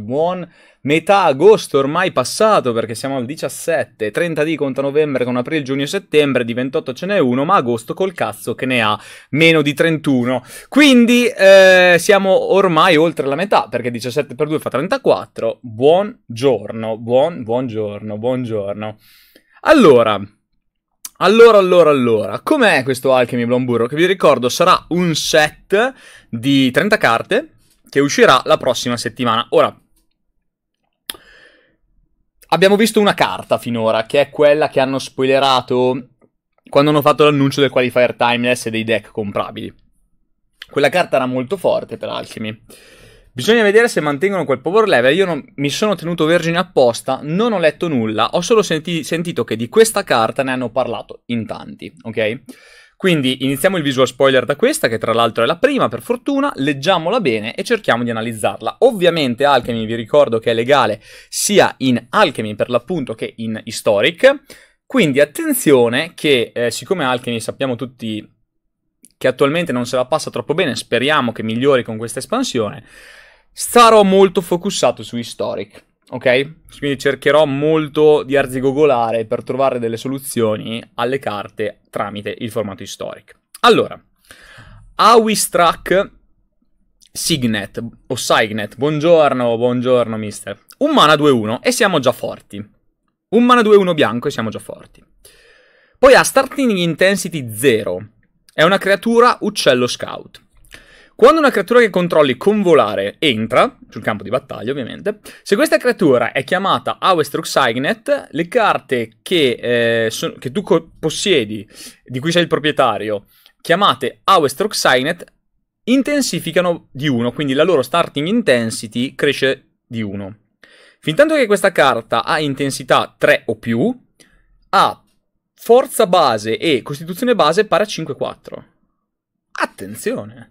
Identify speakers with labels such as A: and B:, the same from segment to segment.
A: buon metà agosto ormai passato perché siamo al 17, 30 di conta novembre con aprile, giugno settembre, di 28 ce n'è uno, ma agosto col cazzo che ne ha meno di 31. Quindi eh, siamo ormai oltre la metà perché 17 per 2 fa 34. Buongiorno, buon, buongiorno, buongiorno. Allora, allora, allora, allora, com'è questo Alchemy Blomburro? Che vi ricordo sarà un set di 30 carte che uscirà la prossima settimana. Ora, abbiamo visto una carta finora, che è quella che hanno spoilerato quando hanno fatto l'annuncio del qualifier timeless e dei deck comprabili. Quella carta era molto forte per Alchemy. Bisogna vedere se mantengono quel power level. Io non, mi sono tenuto vergine apposta, non ho letto nulla, ho solo senti, sentito che di questa carta ne hanno parlato in tanti, ok? Quindi iniziamo il visual spoiler da questa, che tra l'altro è la prima, per fortuna, leggiamola bene e cerchiamo di analizzarla. Ovviamente Alchemy, vi ricordo che è legale sia in Alchemy per l'appunto che in Historic, quindi attenzione che eh, siccome Alchemy sappiamo tutti che attualmente non se la passa troppo bene, speriamo che migliori con questa espansione, starò molto focussato su Historic. Ok? Quindi cercherò molto di arzigogolare per trovare delle soluzioni alle carte tramite il formato historic. Allora, Awistrack Signet o Signet, buongiorno, buongiorno mister. Un mana 2-1 e siamo già forti. Un mana 2-1 bianco e siamo già forti. Poi ha Starting Intensity 0. È una creatura uccello scout. Quando una creatura che controlli con volare entra, sul campo di battaglia ovviamente, se questa creatura è chiamata a Westruck Signet, le carte che, eh, so- che tu co- possiedi, di cui sei il proprietario, chiamate a Westruck Signet, intensificano di 1, quindi la loro starting intensity cresce di 1. Fintanto che questa carta ha intensità 3 o più, ha forza base e costituzione base pari a 5-4. Attenzione!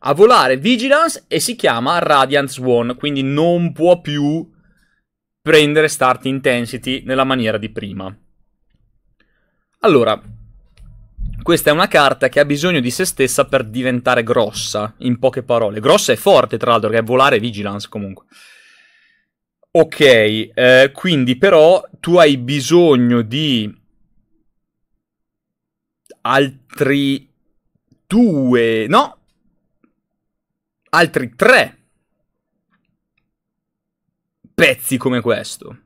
A: a volare Vigilance e si chiama Radiant Swan, quindi non può più prendere Start Intensity nella maniera di prima. Allora, questa è una carta che ha bisogno di se stessa per diventare grossa, in poche parole. Grossa e forte, tra l'altro, che è volare Vigilance comunque. Ok, eh, quindi però tu hai bisogno di altri due, no, altri tre pezzi come questo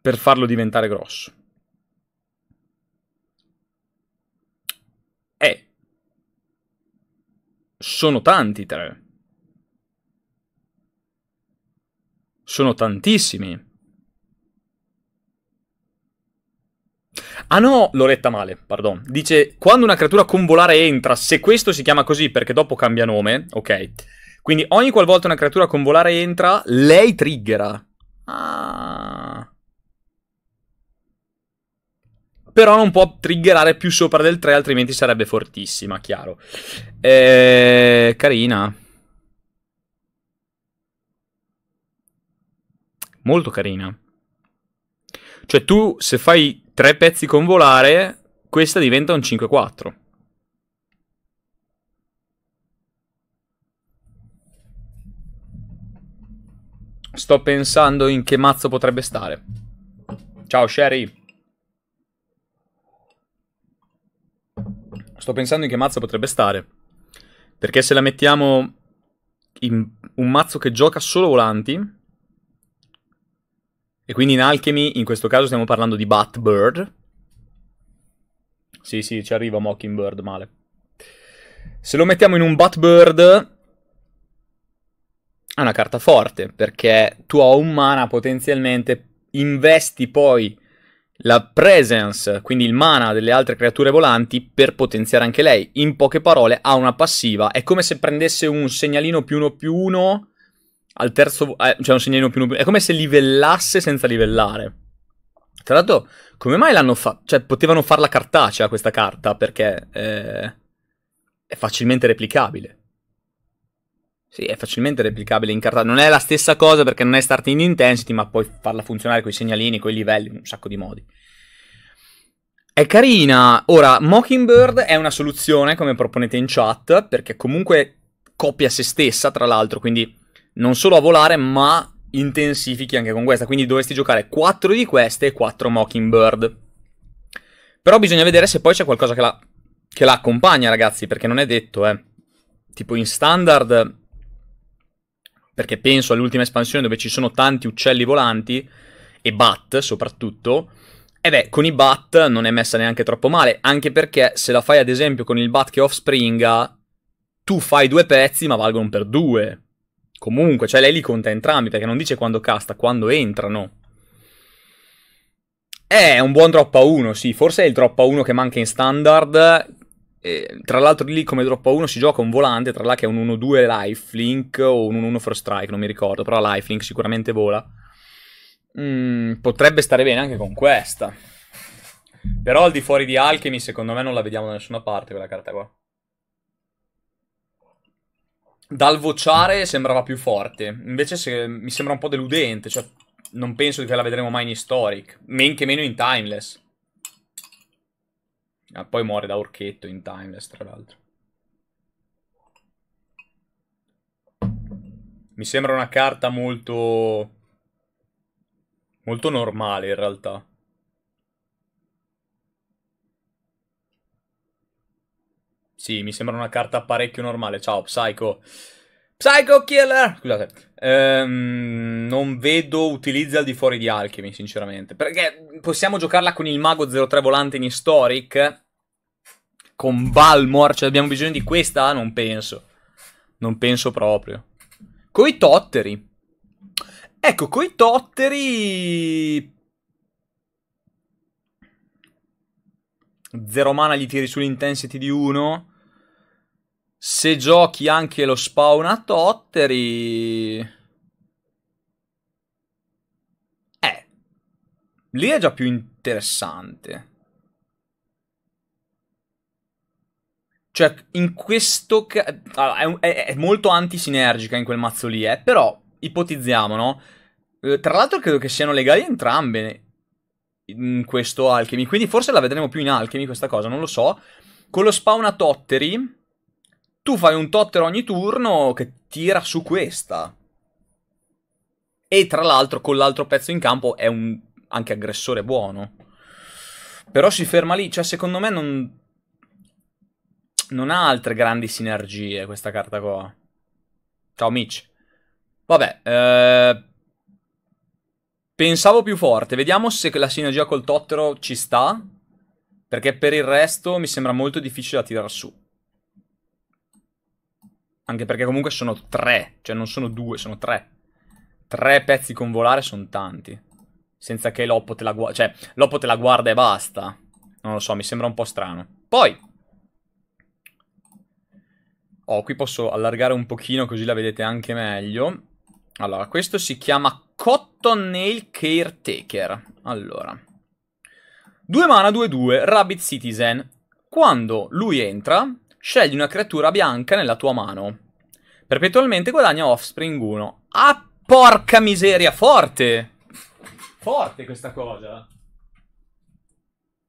A: per farlo diventare grosso. E sono tanti tre. Sono tantissimi. Ah no, Loretta male, pardon. Dice, quando una creatura con volare entra, se questo si chiama così perché dopo cambia nome, ok. Quindi ogni qualvolta una creatura con volare entra, lei triggera. Ah. Però non può triggerare più sopra del 3, altrimenti sarebbe fortissima, chiaro. Eh, carina. Molto carina. Cioè tu se fai tre pezzi con volare, questa diventa un 5-4. Sto pensando in che mazzo potrebbe stare. Ciao Sherry. Sto pensando in che mazzo potrebbe stare. Perché se la mettiamo in un mazzo che gioca solo volanti, e quindi in Alchemy, in questo caso, stiamo parlando di Batbird. Sì, sì, ci arriva Mockingbird male. Se lo mettiamo in un Batbird... È una carta forte, perché tu a un mana potenzialmente investi poi la presence, quindi il mana delle altre creature volanti, per potenziare anche lei. In poche parole, ha una passiva. È come se prendesse un segnalino più uno più uno al terzo, eh, cioè un segnalino più nubile. È come se livellasse senza livellare. Tra l'altro, come mai l'hanno fatto? Cioè, potevano farla cartacea questa carta perché eh, è facilmente replicabile. Sì, è facilmente replicabile in carta. Non è la stessa cosa perché non è starting intensity, ma puoi farla funzionare con i segnalini, con i livelli, in un sacco di modi. È carina. Ora, Mockingbird è una soluzione, come proponete in chat, perché comunque copia se stessa, tra l'altro, quindi non solo a volare, ma intensifichi anche con questa. Quindi dovresti giocare 4 di queste e 4 Mockingbird. Però bisogna vedere se poi c'è qualcosa che la, che la accompagna, ragazzi, perché non è detto, eh. Tipo in standard, perché penso all'ultima espansione dove ci sono tanti uccelli volanti, e bat soprattutto, e beh, con i bat non è messa neanche troppo male, anche perché se la fai ad esempio con il bat che offspringa, tu fai due pezzi ma valgono per due, Comunque, cioè lei li conta entrambi perché non dice quando casta, quando entrano. Eh, è un buon drop a 1, sì, forse è il drop a 1 che manca in standard. E, eh, tra l'altro lì come drop a 1 si gioca un volante, tra l'altro che è un 1-2 lifelink o un 1-1 first strike, non mi ricordo, però lifelink sicuramente vola. Mm, potrebbe stare bene anche con questa. Però al di fuori di Alchemy secondo me non la vediamo da nessuna parte quella carta qua dal vociare sembrava più forte, invece se, mi sembra un po' deludente, cioè non penso che la vedremo mai in Historic, men che meno in Timeless. Ah, poi muore da orchetto in Timeless, tra l'altro. Mi sembra una carta molto... molto normale in realtà. Sì, mi sembra una carta parecchio normale. Ciao, Psycho. Psycho Killer! Scusate. Ehm, non vedo utilizzi al di fuori di Alchemy, sinceramente. Perché possiamo giocarla con il mago 03 volante in Historic? Con Balmor? Cioè abbiamo bisogno di questa? Ah, non penso. Non penso proprio. Coi totteri. Ecco, coi totteri... Zero mana gli tiri sull'intensity di 1. Se giochi anche lo spawn a Totteri... Eh. Lì è già più interessante. Cioè, in questo... Allora, è, è, è molto antisinergica in quel mazzo lì, eh. Però, ipotizziamo, no? Eh, tra l'altro credo che siano legali entrambe in questo Alchemy, quindi forse la vedremo più in Alchemy questa cosa, non lo so. Con lo spawn a Totteri tu fai un totter ogni turno che tira su questa. E tra l'altro con l'altro pezzo in campo è un anche aggressore buono. Però si ferma lì, cioè secondo me non non ha altre grandi sinergie questa carta qua. Ciao Mitch. Vabbè, eh... pensavo più forte. Vediamo se la sinergia col Tottero ci sta. Perché per il resto mi sembra molto difficile da tirare su. Anche perché comunque sono tre, cioè non sono due, sono tre. Tre pezzi con volare sono tanti. Senza che l'Oppo te la guarda, cioè l'Oppo te la guarda e basta. Non lo so, mi sembra un po' strano. Poi, oh, qui posso allargare un pochino così la vedete anche meglio. Allora, questo si chiama Cotton Nail Caretaker. Allora, Due mana due due, Rabbit Citizen. Quando lui entra, Scegli una creatura bianca nella tua mano. Perpetualmente guadagna offspring 1. Ah, porca miseria, forte! Forte questa cosa.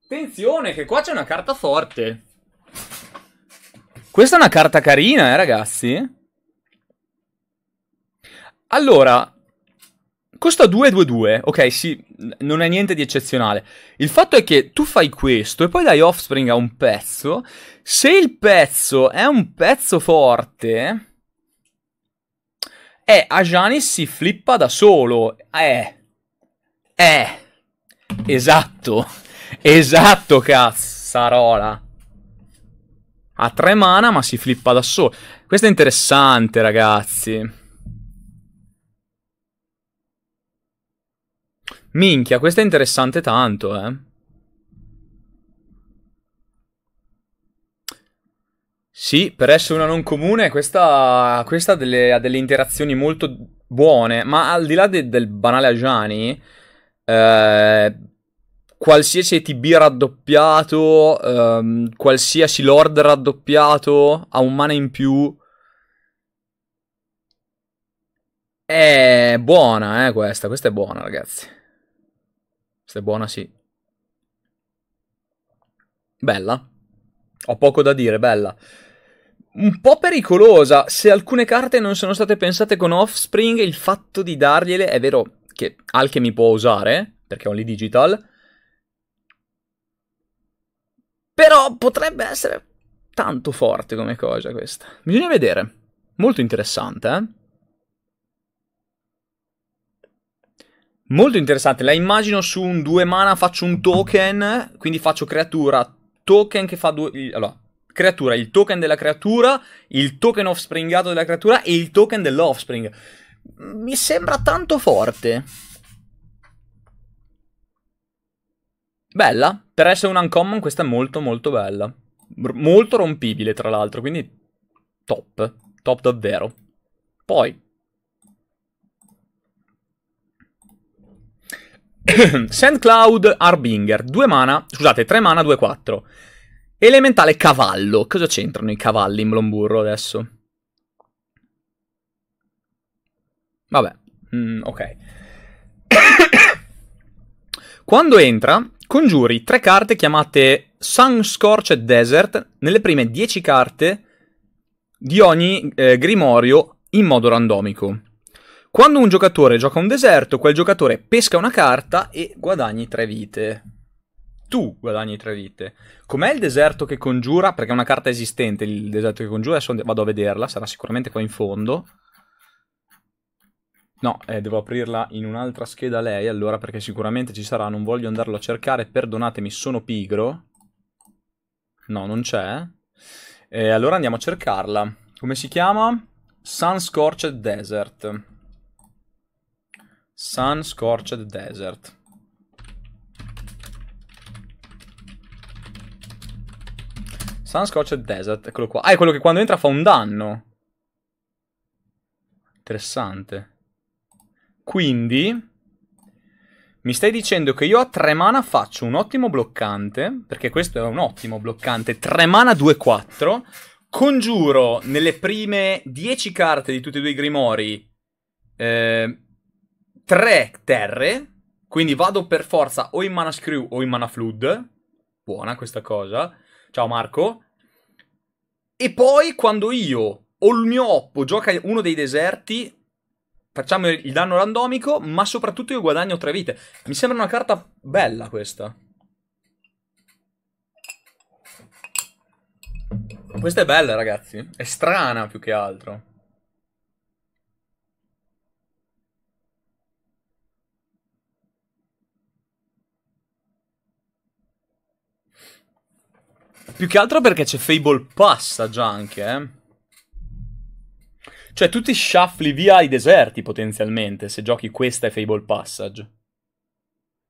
A: Attenzione, che qua c'è una carta forte. Questa è una carta carina, eh, ragazzi. Allora, Costa 2-2-2, ok, sì, non è niente di eccezionale. Il fatto è che tu fai questo e poi dai offspring a un pezzo. Se il pezzo è un pezzo forte... Eh, Ajanis si flippa da solo. Eh. Eh. Esatto. Esatto, cazzarola. Ha tre mana ma si flippa da solo. Questo è interessante, ragazzi. Minchia, questo è interessante tanto, eh. Sì, per essere una non comune, questa, questa ha, delle, ha, delle, interazioni molto buone, ma al di là de, del banale Ajani, eh, qualsiasi TB raddoppiato, ehm, qualsiasi Lord raddoppiato, ha un mana in più, è buona, eh, questa, questa è buona, ragazzi. Se è buona, sì. Bella. Ho poco da dire, bella. Un po' pericolosa. Se alcune carte non sono state pensate con Offspring, il fatto di dargliele è vero che Alchemy può usare, perché è only digital. Però potrebbe essere tanto forte come cosa questa. Bisogna vedere. Molto interessante, eh? Molto interessante, la immagino su un 2 mana, faccio un token, quindi faccio creatura, token che fa due... Allora, creatura, il token della creatura, il token offspringato della creatura e il token dell'offspring. Mi sembra tanto forte. Bella, per essere un uncommon questa è molto molto bella. molto rompibile tra l'altro, quindi top, top davvero. Poi, Sandcloud Arbinger, 2 mana, scusate, 3 mana, 2-4. Elementale cavallo, cosa c'entrano i cavalli in Blomburro adesso? Vabbè, mm, ok. Quando entra, congiuri 3 carte chiamate Sun, Scorch Desert nelle prime 10 carte di ogni eh, grimorio in modo randomico. Quando un giocatore gioca un deserto, quel giocatore pesca una carta e guadagni tre vite. Tu guadagni tre vite. Com'è il deserto che congiura? Perché è una carta esistente il deserto che congiura. Adesso vado a vederla, sarà sicuramente qua in fondo. No, eh, devo aprirla in un'altra scheda lei, allora, perché sicuramente ci sarà. Non voglio andarlo a cercare, perdonatemi, sono pigro. No, non c'è. Eh, allora andiamo a cercarla. Come si chiama? Sun Scorched Desert. Sun Scorched Desert. Sun Scorched Desert, eccolo qua. Ah, è quello che quando entra fa un danno. Interessante. Quindi... Mi stai dicendo che io a tre mana faccio un ottimo bloccante, perché questo è un ottimo bloccante, tre mana 2-4, congiuro nelle prime 10 carte di tutti e due i Grimori eh, tre terre, quindi vado per forza o in mana screw o in mana flood. Buona questa cosa. Ciao Marco. E poi quando io o il mio oppo gioca uno dei deserti, facciamo il danno randomico, ma soprattutto io guadagno tre vite. Mi sembra una carta bella questa. Questa è bella, ragazzi. È strana più che altro. Più che altro perché c'è Fable Pasta già anche, eh. Cioè, tu ti shuffli via i deserti potenzialmente se giochi questa e Fable Passage.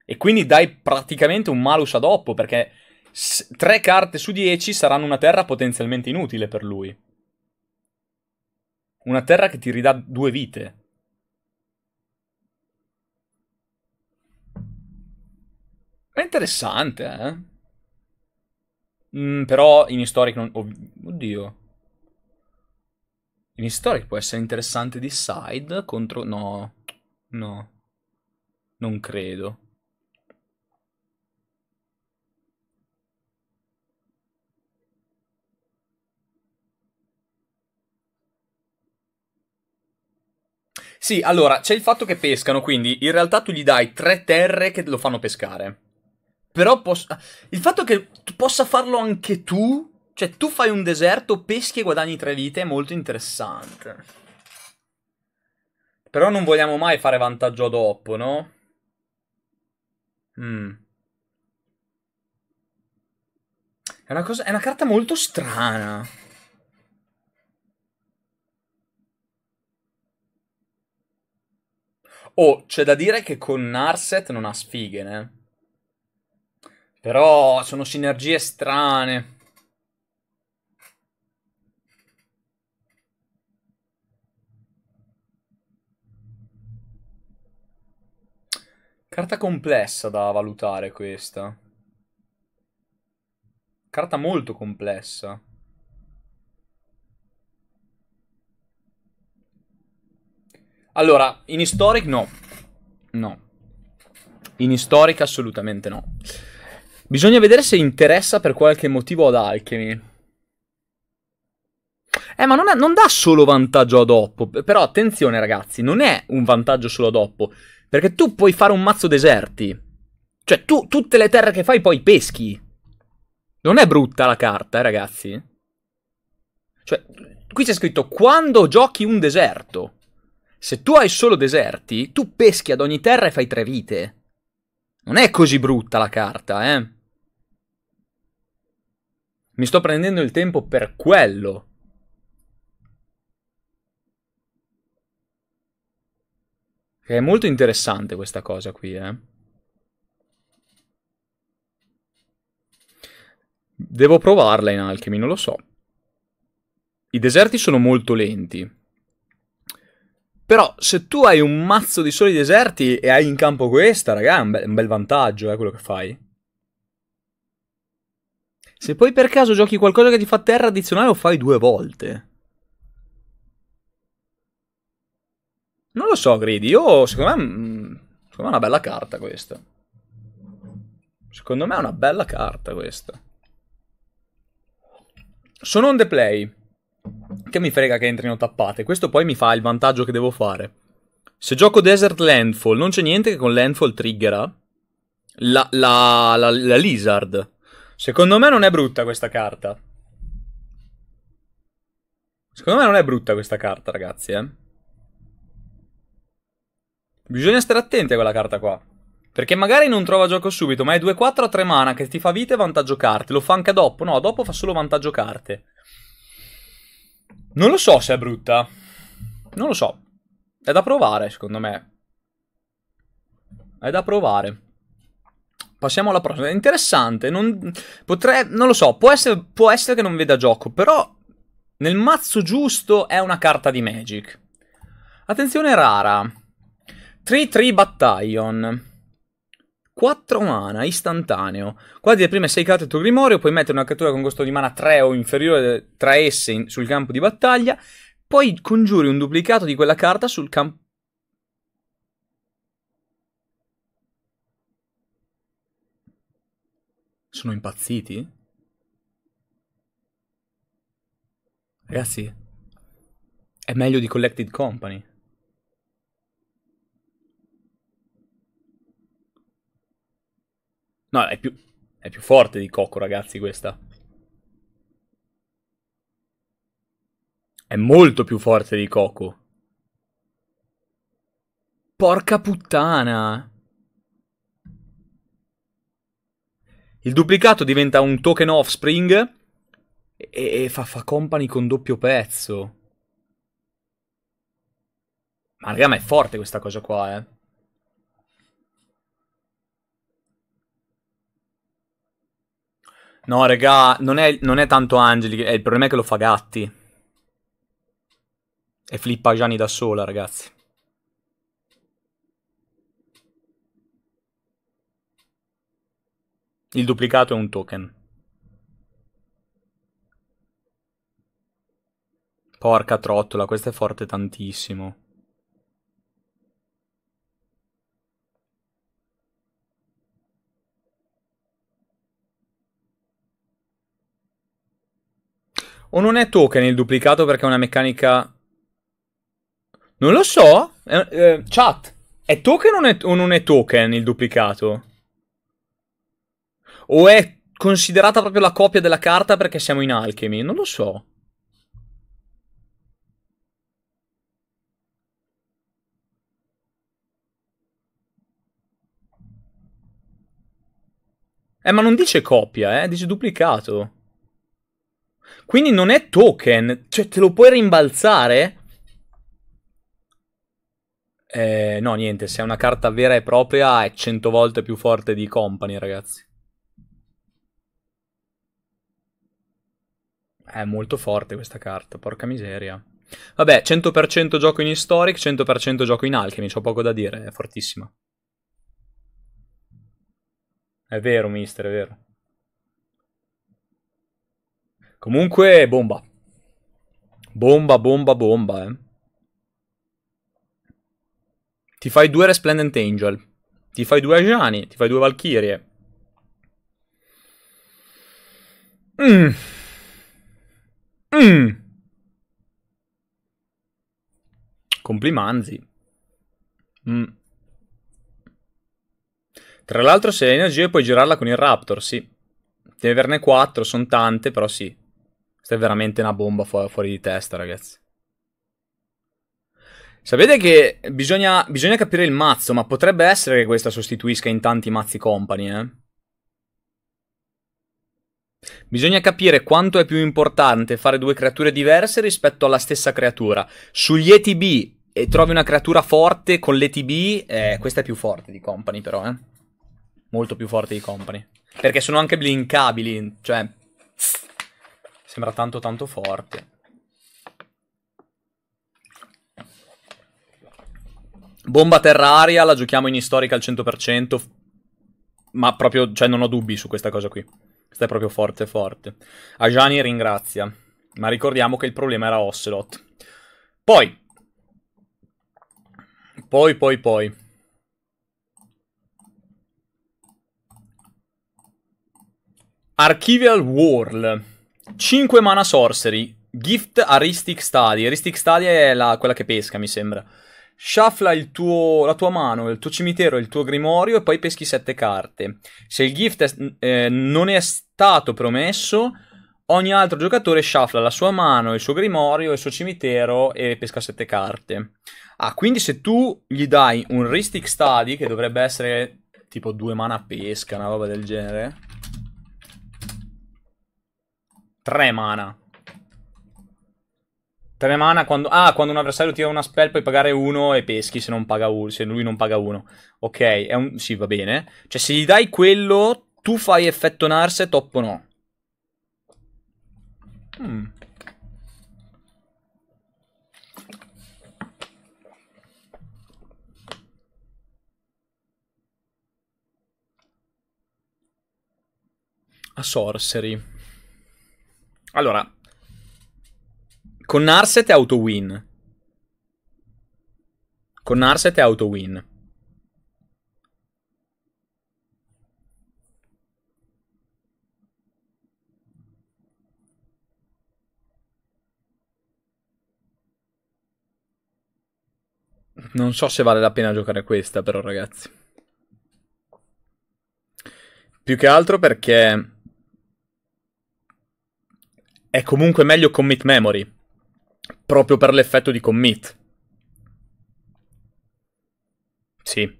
A: E quindi dai praticamente un malus a oppo perché tre carte su 10 saranno una terra potenzialmente inutile per lui. Una terra che ti ridà due vite. è interessante, eh? Mm, però in historic non... oddio. In historic può essere interessante di side contro... No. No. Non credo. Sì, allora, c'è il fatto che pescano, quindi in realtà tu gli dai tre terre che lo fanno pescare. Però posso... Il fatto che possa farlo anche tu, cioè tu fai un deserto, peschi e guadagni tre vite, è molto interessante. Però non vogliamo mai fare vantaggio dopo, no? Mm. È una, cosa... è una carta molto strana. Oh, c'è da dire che con Narset non ha sfighe, né? Eh. Però sono sinergie strane. Carta complessa da valutare questa. Carta molto complessa. Allora, in historic no. No. In historic assolutamente no. Bisogna vedere se interessa per qualche motivo ad Alchemy. Eh, ma non, è, non dà solo vantaggio ad Oppo. Però attenzione, ragazzi, non è un vantaggio solo ad Oppo. Perché tu puoi fare un mazzo deserti. Cioè, tu tutte le terre che fai poi peschi. Non è brutta la carta, eh, ragazzi. Cioè, qui c'è scritto quando giochi un deserto. Se tu hai solo deserti, tu peschi ad ogni terra e fai tre vite. Non è così brutta la carta, eh. Mi sto prendendo il tempo per quello. è molto interessante questa cosa qui, eh. Devo provarla in alchemy, non lo so. I deserti sono molto lenti. Però se tu hai un mazzo di soli deserti e hai in campo questa, raga, è un bel, un bel vantaggio, eh, quello che fai. Se poi per caso giochi qualcosa che ti fa terra addizionale lo fai due volte. Non lo so, Gridi. Io, secondo me, mm, secondo me è una bella carta questa. Secondo me è una bella carta questa. Sono on the play. Che mi frega che entrino tappate. Questo poi mi fa il vantaggio che devo fare. Se gioco Desert Landfall, non c'è niente che con Landfall triggera la, la, la, la Lizard. Secondo me non è brutta questa carta. Secondo me non è brutta questa carta, ragazzi, eh. Bisogna stare attenti a quella carta qua. Perché magari non trova gioco subito, ma è 2-4 a 3 mana che ti fa vita e vantaggio carte. Lo fa anche dopo. No, dopo fa solo vantaggio carte. Non lo so se è brutta. Non lo so. È da provare, secondo me. È da provare. Passiamo alla prossima. È interessante. Non, potrei, non lo so. Può essere, può essere che non veda gioco. Però nel mazzo giusto è una carta di Magic. Attenzione rara. 3-3 Battalion. 4 mana, istantaneo. Quasi le prime 6 carte del tuo grimorio, puoi mettere una cattura con costo di mana 3 o inferiore tra esse in, sul campo di battaglia, poi congiuri un duplicato di quella carta sul campo Sono impazziti? Ragazzi, è meglio di Collected Company. No, è più, è più forte di Coco, ragazzi, questa. È molto più forte di Coco. Porca puttana! Il duplicato diventa un token offspring e, e fa, fa company con doppio pezzo. Ma raga, ma è forte questa cosa qua, eh. No, raga, non è, non è tanto Angeli, eh, il problema è che lo fa Gatti. E flippa Gianni da sola, ragazzi. Il duplicato è un token. Porca trottola, questo è forte tantissimo. O non è token il duplicato perché è una meccanica... Non lo so. Eh, eh, chat, è token o non è, o non è token il duplicato? O è considerata proprio la copia della carta perché siamo in alchemy? Non lo so. Eh, ma non dice copia, eh, dice duplicato. Quindi non è token, cioè te lo puoi rimbalzare? Eh, no, niente, se è una carta vera e propria è 100 volte più forte di company, ragazzi. È molto forte questa carta, porca miseria. Vabbè, 100% gioco in Historic, 100% gioco in Alchemy, c'ho poco da dire, è fortissima. È vero, mister, è vero. Comunque, bomba. Bomba, bomba, bomba, eh. Ti fai due Resplendent Angel. Ti fai due Ajani, ti fai due Valkyrie. Mmm. Mm. Complimanzi. Mm. Tra l'altro, se hai energie, puoi girarla con il Raptor, sì. Devi averne 4, sono tante, però sì. Questa è veramente una bomba fu- fuori di testa, ragazzi. Sapete che bisogna, bisogna, capire il mazzo, ma potrebbe essere che questa sostituisca in tanti mazzi company, eh? Bisogna capire quanto è più importante fare due creature diverse rispetto alla stessa creatura. Sugli ETB e trovi una creatura forte con l'ETB, eh, questa è più forte di Company però, eh. Molto più forte di Company. Perché sono anche blinkabili, cioè... Sembra tanto tanto forte. Bomba terraria, la giochiamo in historica al 100%, ma proprio, cioè non ho dubbi su questa cosa qui. Questa è proprio forte forte. Ajani ringrazia, ma ricordiamo che il problema era Ocelot. Poi. Poi, poi, poi. Archivial Whirl. 5 mana sorcery. Gift Aristic Stadia. Aristic Stadia è la, quella che pesca, mi sembra. Shuffla tuo, la tua mano, il tuo cimitero, il tuo grimorio e poi peschi sette carte. Se il gift è, eh, non è stato promesso, ogni altro giocatore shuffla la sua mano, il suo grimorio, il suo cimitero e pesca sette carte. Ah, quindi se tu gli dai un Ristic Study, che dovrebbe essere tipo due mana pesca, una roba del genere. Tre mana. 3 mana quando... Ah, quando un avversario tira una spell puoi pagare uno e peschi se, non paga uno, se lui non paga uno. Ok, è un... sì, va bene. Cioè, se gli dai quello, tu fai effetto Narset, oppo no. Mm. A Sorcery. Allora, con Narset è auto win. Con Narset è auto win. Non so se vale la pena giocare questa, però, ragazzi. Più che altro perché. È comunque meglio commit memory proprio per l'effetto di commit. Sì,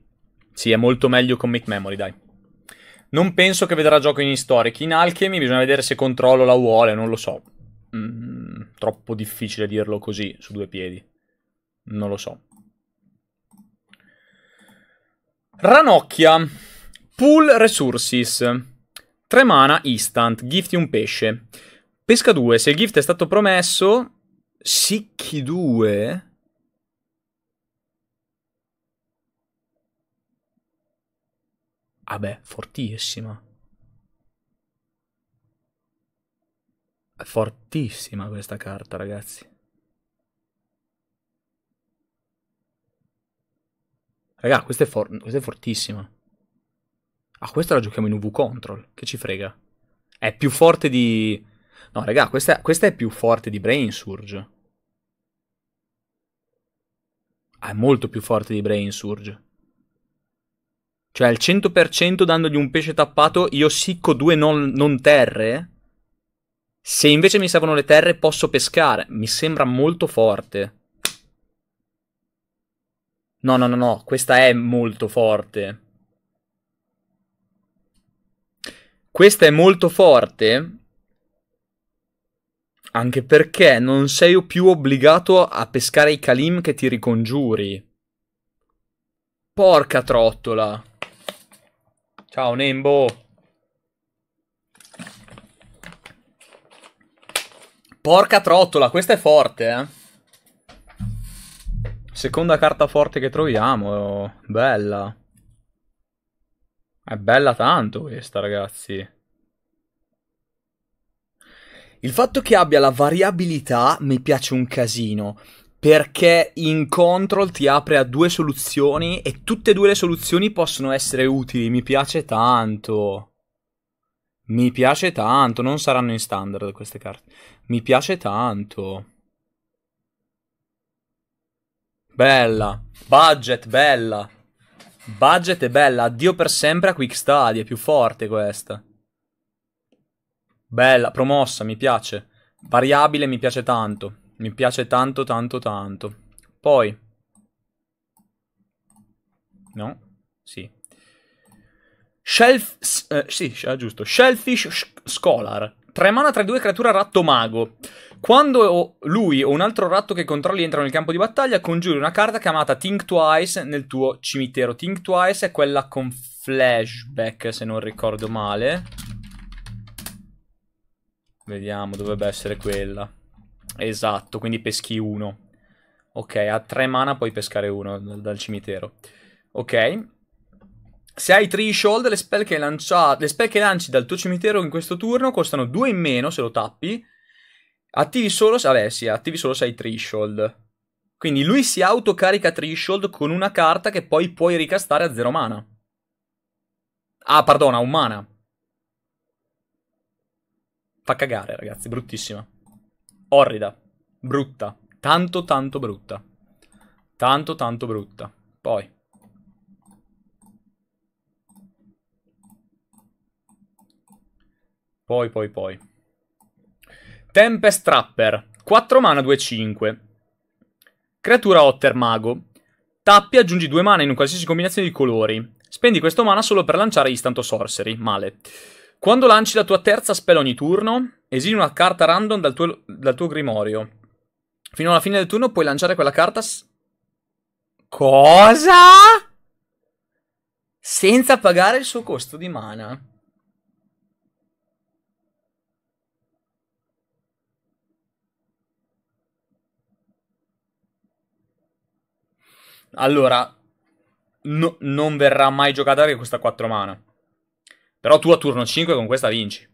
A: sì, è molto meglio commit memory, dai. Non penso che vedrà gioco in historic. In Alchemy bisogna vedere se controllo la vuole, non lo so. Mm, troppo difficile dirlo così, su due piedi. Non lo so. Ranocchia. Pool Resources. 3 mana instant. Gifti un pesce. Pesca 2. Se il gift è stato promesso, Sicchi 2 Vabbè, ah fortissima. Fortissima questa carta, ragazzi. Raga, questa è, for questa è fortissima. Ah, questa la giochiamo in UV Control. Che ci frega. È più forte di... No, raga, questa, questa è più forte di Brainsurge. Surge. è molto più forte di Brain Surge. Cioè al 100% dandogli un pesce tappato io sicco due non, non terre. Se invece mi servono le terre posso pescare. Mi sembra molto forte. No, no, no, no, questa è molto forte. Questa è molto forte anche perché non sei più obbligato a pescare i Kalim che ti ricongiuri. Porca trottola. Ciao Nembo. Porca trottola, questa è forte, eh. Seconda carta forte che troviamo. Bella. È bella tanto questa, ragazzi. Il fatto che abbia la variabilità mi piace un casino, perché in control ti apre a due soluzioni e tutte e due le soluzioni possono essere utili, mi piace tanto. Mi piace tanto, non saranno in standard queste carte. Mi piace tanto. Bella. Budget, bella. Budget è bella. Addio per sempre a Quick Study, è più forte questa. Bella, promossa, mi piace. Variabile mi piace tanto. Mi piace tanto, tanto, tanto. Poi. No? Sì. Shelf... Eh, sì, ah, giusto. Shellfish Scholar. Tre mana 3 due, creatura ratto mago. Quando lui o un altro ratto che controlli entrano nel campo di battaglia, congiuri una carta chiamata Think Twice nel tuo cimitero. Think Twice è quella con flashback, se non ricordo male. Vediamo, dovrebbe essere quella. Esatto, quindi peschi uno. Ok, a tre mana puoi pescare uno dal cimitero. Ok. Se hai Threshold, le spell, che lancia... le spell che lanci dal tuo cimitero in questo turno costano due in meno se lo tappi. Attivi solo, vabbè, sì, attivi solo se hai Threshold. Quindi lui si autocarica Threshold con una carta che poi puoi ricastare a zero mana. Ah, perdona, a un mana. Fa cagare, ragazzi, bruttissima. Orrida, brutta, tanto tanto brutta. Tanto tanto brutta. Poi Poi, poi, poi. Tempest Trapper. 4 mana, 2-5. Creatura Otter Mago. Tappi, aggiungi 2 mana in un qualsiasi combinazione di colori. Spendi questo mana solo per lanciare Istanto Sorcery. Male. Quando lanci la tua terza spell ogni turno, esili una carta random dal tuo, dal tuo grimorio. Fino alla fine del turno puoi lanciare quella carta. S- Cosa? Senza pagare il suo costo di mana. Allora, no, non verrà mai giocata perché questa 4 mana. Però tu a turno 5 con questa vinci.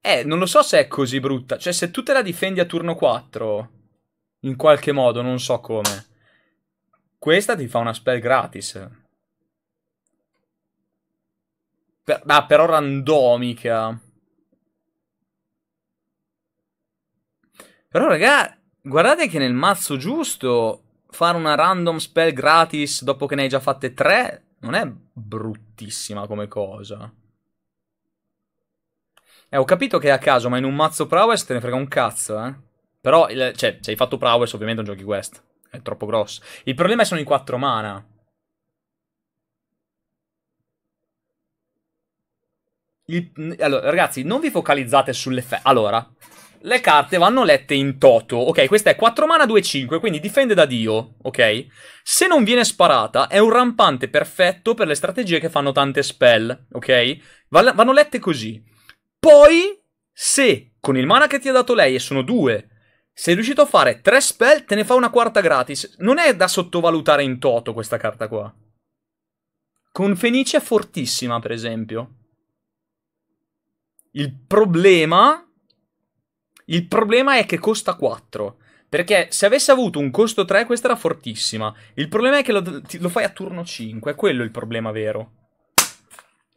A: Eh, non lo so se è così brutta. Cioè, se tu te la difendi a turno 4, in qualche modo, non so come. Questa ti fa una spell gratis. Per, ah, però randomica. Però, raga, guardate che nel mazzo giusto fare una random spell gratis dopo che ne hai già fatte tre non è bruttissima come cosa. Eh, ho capito che è a caso, ma in un mazzo Prowess te ne frega un cazzo, eh. Però, cioè, se hai fatto Prowess, ovviamente non giochi questo. È troppo grosso. Il problema sono i 4 mana. Il, allora, ragazzi, non vi focalizzate sull'effetto. Allora, le carte vanno lette in toto. Ok, questa è 4 mana 2-5, quindi difende da Dio, ok? Se non viene sparata, è un rampante perfetto per le strategie che fanno tante spell, ok? vanno lette così. Poi, se con il mana che ti ha dato lei, e sono due, sei riuscito a fare tre spell, te ne fa una quarta gratis. Non è da sottovalutare in toto questa carta qua. Con Fenice è fortissima, per esempio. Il problema il problema è che costa 4. Perché se avesse avuto un costo 3, questa era fortissima. Il problema è che lo, lo fai a turno 5. È quello il problema vero.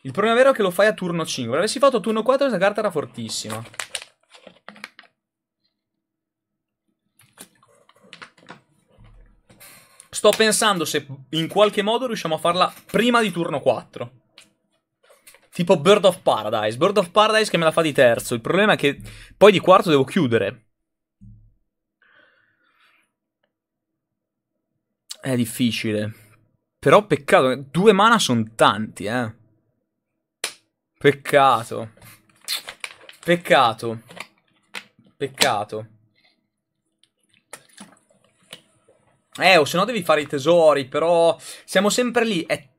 A: Il problema vero è che lo fai a turno 5. L'avessi fatto a turno 4, questa carta era fortissima. Sto pensando se in qualche modo riusciamo a farla prima di turno 4. Tipo Bird of Paradise. Bird of Paradise che me la fa di terzo. Il problema è che poi di quarto devo chiudere. È difficile. Però peccato, due mana sono tanti, eh. Peccato. Peccato. Peccato. Eh, o se no devi fare i tesori, però siamo sempre lì. È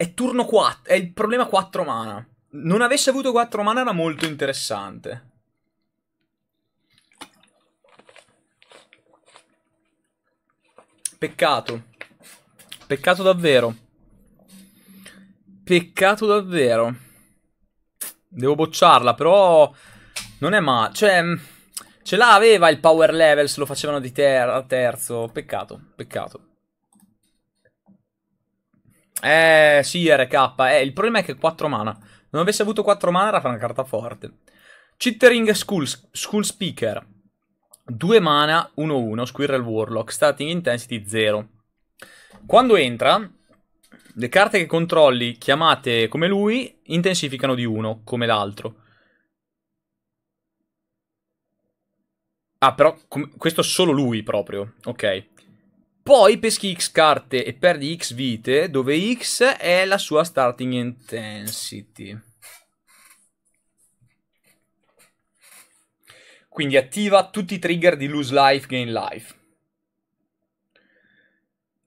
A: è turno 4. È il problema 4 mana. Non avesse avuto 4 mana era molto interessante. Peccato. Peccato davvero. Peccato davvero. Devo bocciarla, però non è male. Cioè, mm, ce l'aveva il power level se lo facevano di ter terzo. Peccato, peccato. Eh, sì, RK. Eh, il problema è che 4 mana. Non avesse avuto 4 mana era una carta forte. Chittering School, school Speaker. 2 mana, 1-1, Squirrel Warlock, Starting Intensity 0. Quando entra, le carte che controlli chiamate come lui intensificano di 1, come l'altro. Ah, però com- questo solo lui proprio. Ok. Poi peschi X carte e perdi X vite, dove X è la sua starting intensity. Quindi attiva tutti i trigger di lose life, gain life.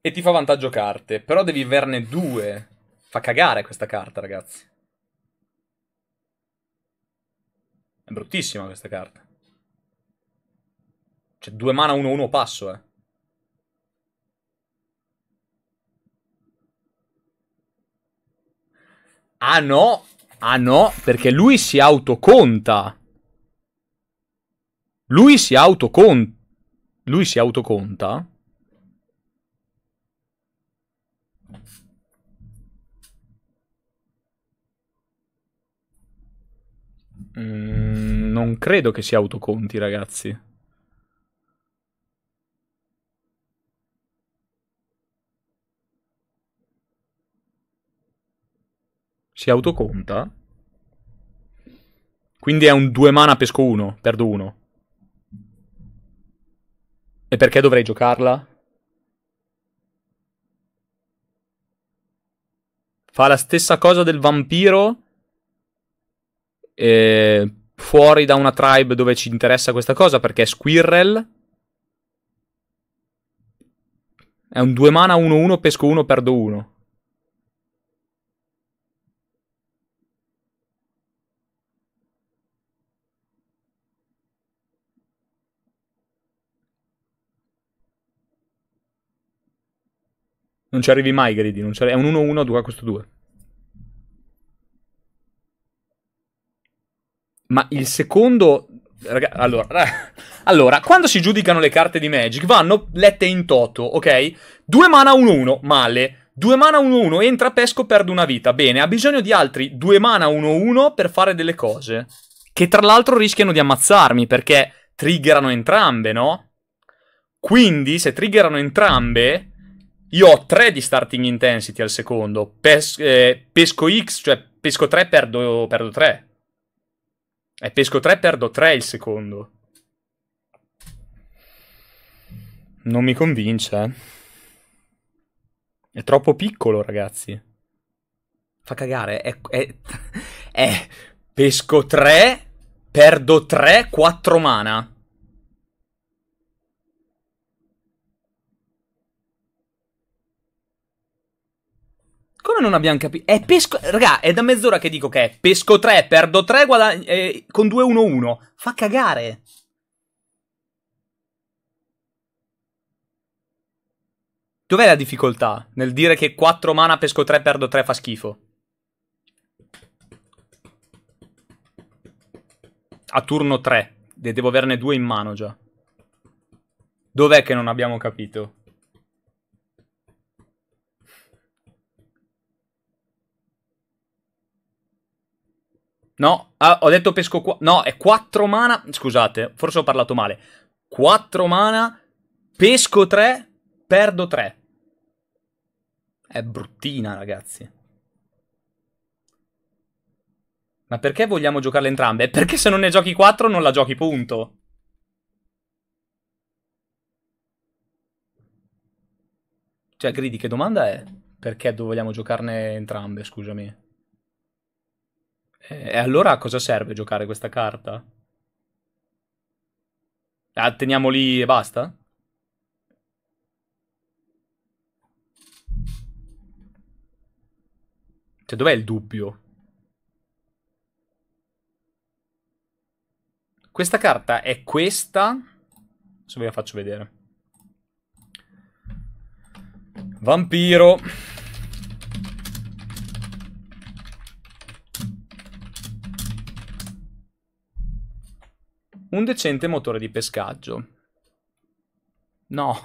A: E ti fa vantaggio carte, però devi averne due. Fa cagare questa carta, ragazzi. È bruttissima questa carta. Cioè, due mana 1-1 passo, eh. Ah no, ah no, perché lui si autoconta. Lui si autoconta. Lui si autoconta? Mm, non credo che si autoconti, ragazzi. Si autoconta? Quindi è un 2 mana pesco 1, perdo 1. E perché dovrei giocarla? Fa la stessa cosa del vampiro. E eh, fuori da una tribe dove ci interessa questa cosa perché è Squirrel. È un 2 mana 1-1, pesco 1, perdo 1. Non ci arrivi mai, Gridi. Non ci arrivi. È un 1-1 2 a costo 2. Ma il secondo. Raga... Allora, allora, quando si giudicano le carte di Magic, vanno lette in toto, ok? 2 mana 1-1, male. 2 mana 1-1, entra pesco, perde una vita. Bene, ha bisogno di altri 2 mana 1-1 per fare delle cose. Che tra l'altro rischiano di ammazzarmi perché triggerano entrambe, no? Quindi, se triggerano entrambe, io ho 3 di starting intensity al secondo. Pes- eh, pesco X, cioè pesco 3, perdo, perdo 3. E eh, pesco 3, perdo 3 il secondo. Non mi convince. Eh. È troppo piccolo, ragazzi. Fa cagare. È, è, è pesco 3, perdo 3, 4 mana. Come non abbiamo capito? È pesco. Raga, è da mezz'ora che dico che è pesco 3, perdo 3 guadagno, eh, con 2-1-1. Fa cagare. Dov'è la difficoltà nel dire che 4 mana pesco 3, perdo 3 fa schifo? A turno 3. Devo averne 2 in mano già. Dov'è che non abbiamo capito? No, ah, ho detto pesco qua. No, è 4 mana. Scusate, forse ho parlato male. 4 mana, pesco 3, perdo 3. È bruttina, ragazzi. Ma perché vogliamo giocarle entrambe? Perché se non ne giochi 4 non la giochi, punto. Cioè, Gridi, che domanda è? Perché vogliamo giocarne entrambe, scusami. E allora a cosa serve giocare questa carta? La teniamo lì e basta? Cioè, dov'è il dubbio? Questa carta è questa. Adesso ve la faccio vedere. Vampiro. un decente motore di pescaggio. No,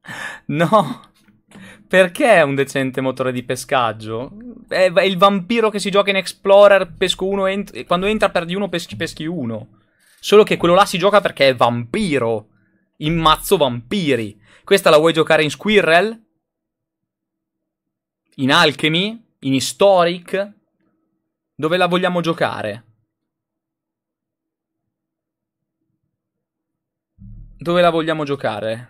A: no, perché un decente motore di pescaggio? È il vampiro che si gioca in Explorer, pesco uno, ent- quando entra perdi uno, peschi, peschi uno. Solo che quello là si gioca perché è vampiro. In mazzo vampiri. Questa la vuoi giocare in Squirrel? In Alchemy? In Historic? Dove la vogliamo giocare? Dove la vogliamo giocare?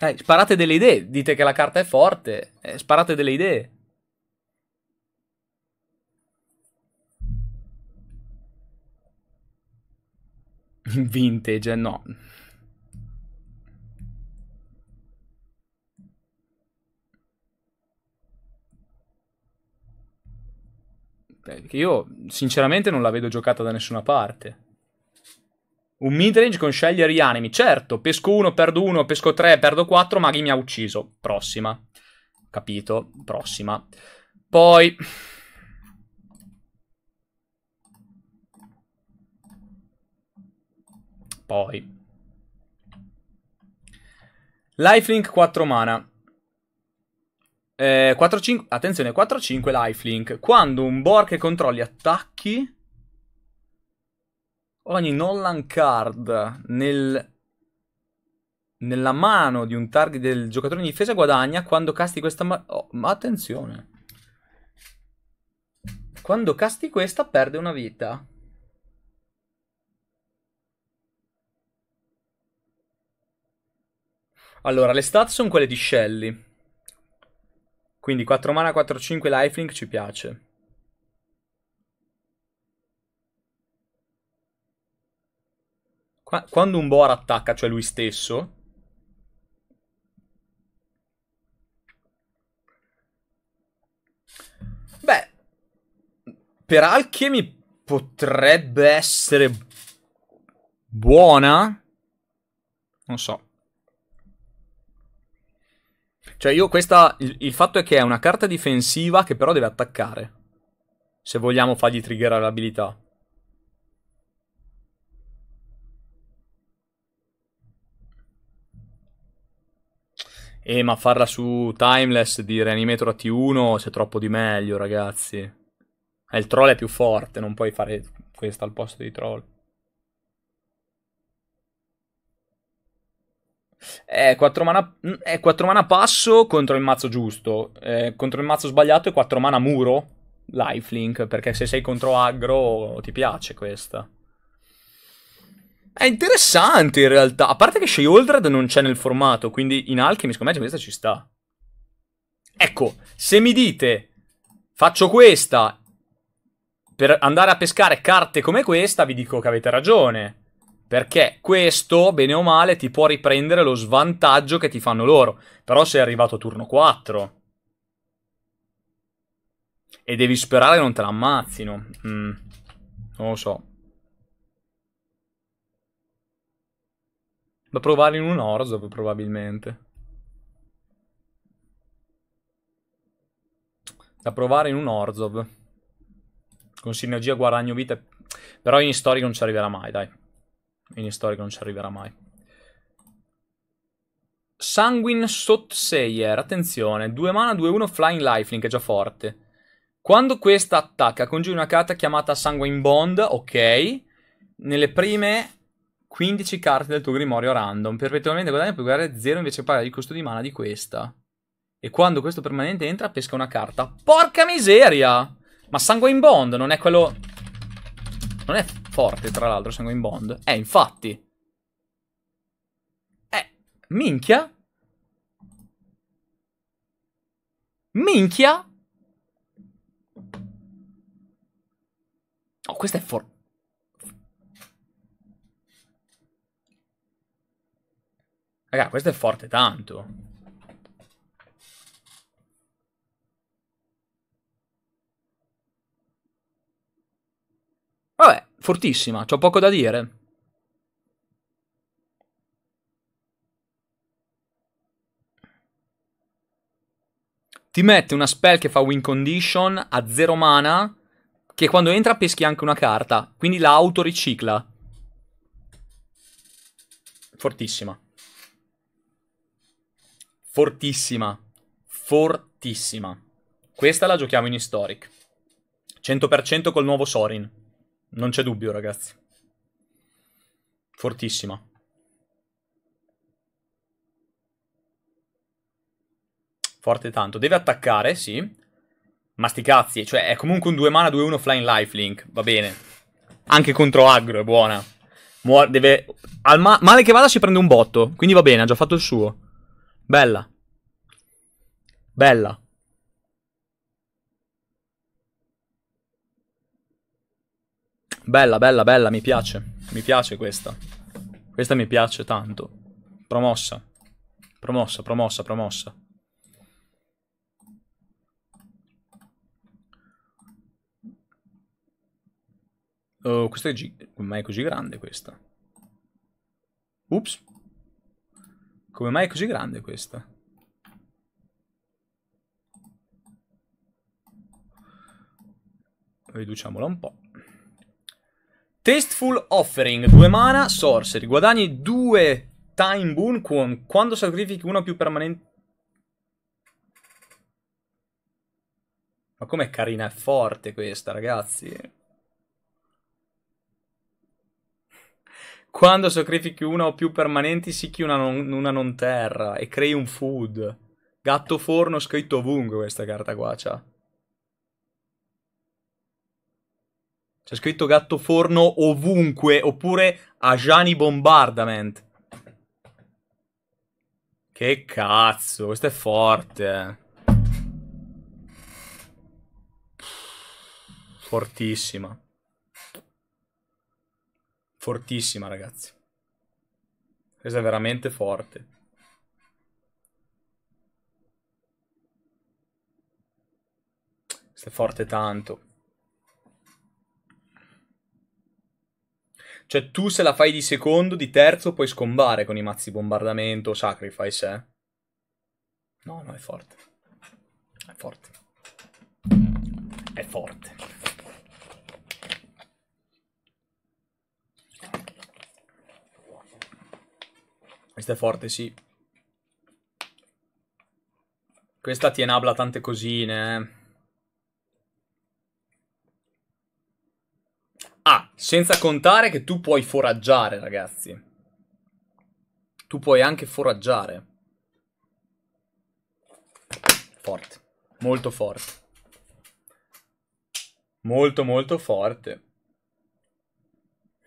A: Eh, sparate delle idee, dite che la carta è forte, eh, sparate delle idee. Vintage, eh, no. Perché io sinceramente non la vedo giocata da nessuna parte. Un midrange con scegliere gli animi. Certo, pesco uno, perdo uno, pesco tre, perdo quattro, Maghi mi ha ucciso. Prossima. Capito, prossima. Poi... Poi... Lifelink 4 mana. Eh, 4-5, attenzione, 4-5 lifelink. Quando un Bor che controlli attacchi, ogni Nolan card nel, nella mano di un target del giocatore in difesa guadagna quando casti questa... ma oh, attenzione. Quando casti questa perde una vita. Allora, le stat sono quelle di Shelly. Quindi 4 mana, 4-5 lifelink ci piace. Qua, quando un Bor attacca, cioè lui stesso, Beh, per Alchemy potrebbe essere buona. Non so. Cioè io questa... Il, il fatto è che è una carta difensiva che però deve attaccare. Se vogliamo fargli triggerare l'abilità. Eh, ma farla su Timeless di Reanimator a T1 c'è troppo di meglio, ragazzi. Eh, il troll è più forte, non puoi fare questa al posto di troll. È 4 mana, mm, è 4 mana passo contro il mazzo giusto. È contro il mazzo sbagliato è 4 mana muro. Lifelink, perché se sei contro aggro ti piace questa. È interessante in realtà. A parte che Sheoldred non c'è nel formato, quindi in Alchemist come questa ci sta. Ecco, se mi dite faccio questa per andare a pescare carte come questa, vi dico che avete ragione. Perché questo, bene o male, ti può riprendere lo svantaggio che ti fanno loro. Però sei arrivato a turno 4. E devi sperare che non te l'ammazzino. Mm. Non lo so. Da provare in un orzo, probabilmente. da provare in un Orzov. Con sinergia guadagno vita. Però in storia non ci arriverà mai, dai in storico non ci arriverà mai. Sanguine Sotseyer, attenzione, 2 mana 2-1 Flying Lifelink, è già forte. Quando questa attacca, congiuri una carta chiamata Sanguine Bond, ok, nelle prime 15 carte del tuo grimorio random, perpetuamente guadagna più guardare 0 invece paga il costo di mana di questa. E quando questo permanente entra, pesca una carta. Porca miseria! Ma Sanguine Bond non è quello... Non è Forte, tra l'altro, sangue in bond. Eh, infatti. Eh, minchia. Minchia. Oh, questa è for... Raga, questo è forte tanto. Vabbè fortissima, c'ho poco da dire. Ti mette una spell che fa win condition a 0 mana, che quando entra peschi anche una carta, quindi la autoricicla. Fortissima. Fortissima. Fortissima. Questa la giochiamo in historic. 100% col nuovo Sorin. Non c'è dubbio, ragazzi. Fortissima. Forte tanto. Deve attaccare, sì. Ma sti cazzi, cioè è comunque un 2 mana 2-1 flying lifelink, va bene. Anche contro aggro è buona. Muo deve... Al ma male che vada si prende un botto, quindi va bene, ha già fatto il suo. Bella. Bella. Bella, bella, bella, mi piace. Mi piace questa. Questa mi piace tanto. Promossa. Promossa, promossa, promossa. Oh, questa è, Come mai è così grande questa? Ups. Come mai è così grande questa? Riduciamola un po'. Tasteful Offering, 2 mana, sorcery, guadagni 2 time boon con quando sacrifichi una più permanente... Ma com'è carina, è forte questa, ragazzi. Quando sacrifichi una o più permanenti, sicchi una non, una non terra e crei un food. Gatto forno scritto ovunque questa carta qua, c'ha. Cioè. C'è scritto gatto forno ovunque, oppure Ajani Bombardament. Che cazzo, questo è forte. Fortissima. Fortissima, ragazzi. Questa è veramente forte. Questa è forte tanto. Cioè, tu se la fai di secondo, di terzo, puoi scombare con i mazzi bombardamento, sacrifice, eh. No, no, è forte. È forte. È forte. Questa è forte, sì. Questa tiene abla tante cosine, eh. Senza contare che tu puoi foraggiare, ragazzi. Tu puoi anche foraggiare. Forte. Molto forte. Molto, molto forte.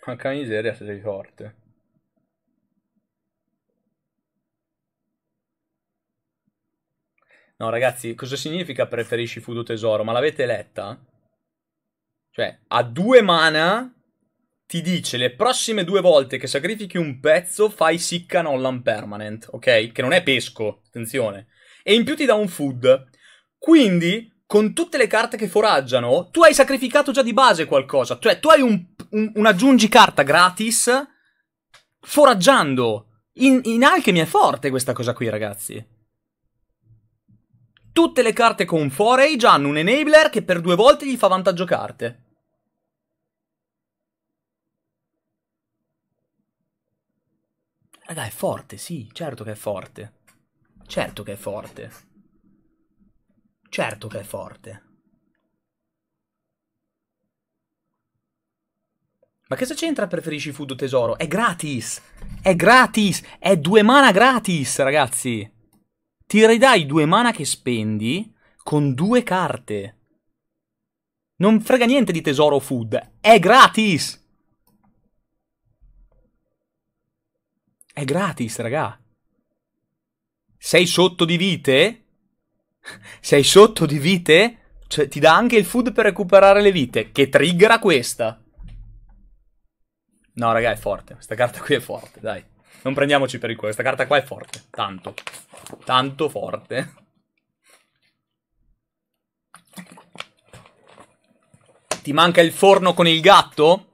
A: Manca miseria se sei forte. No, ragazzi, cosa significa preferisci Fudo Tesoro? Ma l'avete letta? Cioè, a due mana ti dice le prossime due volte che sacrifichi un pezzo fai sicca non permanent, ok? Che non è pesco, attenzione. E in più ti dà un food. Quindi, con tutte le carte che foraggiano, tu hai sacrificato già di base qualcosa. Cioè, tu hai un, un, un aggiungi carta gratis foraggiando. In, in Alchemy è forte questa cosa qui, ragazzi. Tutte le carte con forage hanno un enabler che per due volte gli fa vantaggio carte. Raga, è forte, sì, certo che è forte. Certo che è forte. Certo che è forte. Ma che c'entra preferisci food o tesoro? È gratis! È gratis! È due mana gratis, ragazzi! Ti ridai due mana che spendi con due carte. Non frega niente di tesoro o food. È gratis! È gratis, raga. Sei sotto di vite? Sei sotto di vite? Cioè, ti dà anche il food per recuperare le vite, che triggera questa. No, raga, è forte. Questa carta qui è forte, dai. Non prendiamoci per il cuore, questa carta qua è forte. Tanto. Tanto forte. Ti manca il forno con il gatto?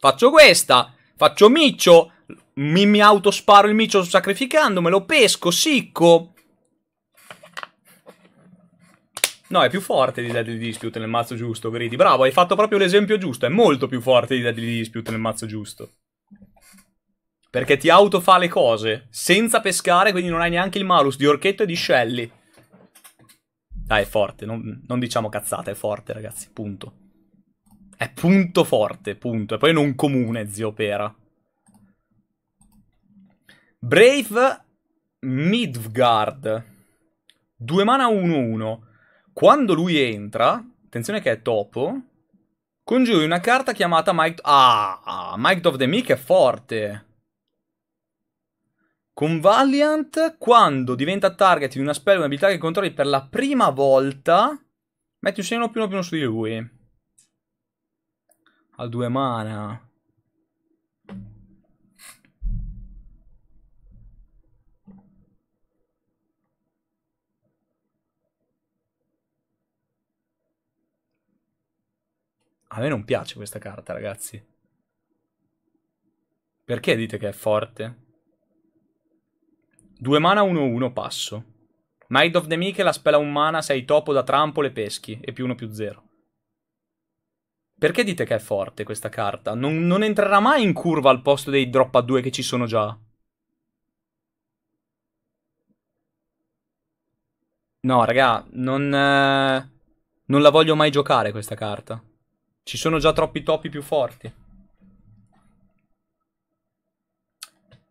A: Faccio questa. Faccio miccio. Mi, mi autosparo il micio sacrificandomelo, pesco, sicco. No, è più forte di Deadly Dispute nel mazzo giusto, Gridi. Bravo, hai fatto proprio l'esempio giusto. È molto più forte di Deadly Dispute nel mazzo giusto. Perché ti autofa le cose, senza pescare, quindi non hai neanche il malus di Orchetto e di Shelly. Ah, è forte, non, non diciamo cazzate, è forte, ragazzi, punto. È punto forte, punto. E poi non comune, zio Pera. Brave Midgard. Due mana 1-1. Quando lui entra, attenzione che è topo, congiuri una carta chiamata Might... Ah, Mike of the Meek è forte. Con Valiant, quando diventa target di una spell, o un'abilità che controlli per la prima volta, metti un segno più uno più uno su di lui. Al due mana. A me non piace questa carta, ragazzi. Perché dite che è forte? Due mana 1-1, passo. Mind of the Miche la spella un mana, sei topo da trampole peschi, e più 1 più 0. Perché dite che è forte questa carta? Non, non entrerà mai in curva al posto dei drop a 2 che ci sono già. No, raga, non... Eh, non la voglio mai giocare questa carta. Ci sono già troppi topi più forti.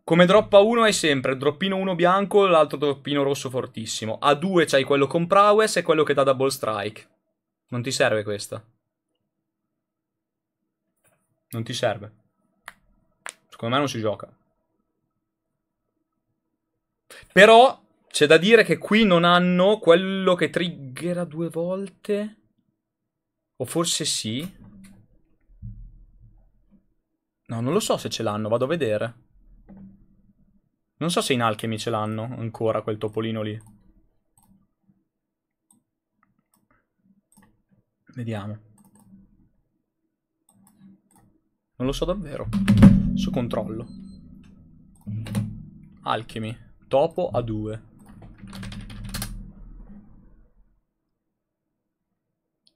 A: Come droppa uno hai sempre droppino uno bianco e l'altro droppino rosso fortissimo. A due c'hai quello con prowess e quello che dà double strike. Non ti serve questa. Non ti serve. Secondo me non si gioca. Però c'è da dire che qui non hanno quello che triggera due volte. O forse sì. No, non lo so se ce l'hanno, vado a vedere. Non so se in Alchemy ce l'hanno ancora quel topolino lì. Vediamo. Non lo so davvero. Su controllo. Alchemy. Topo a 2.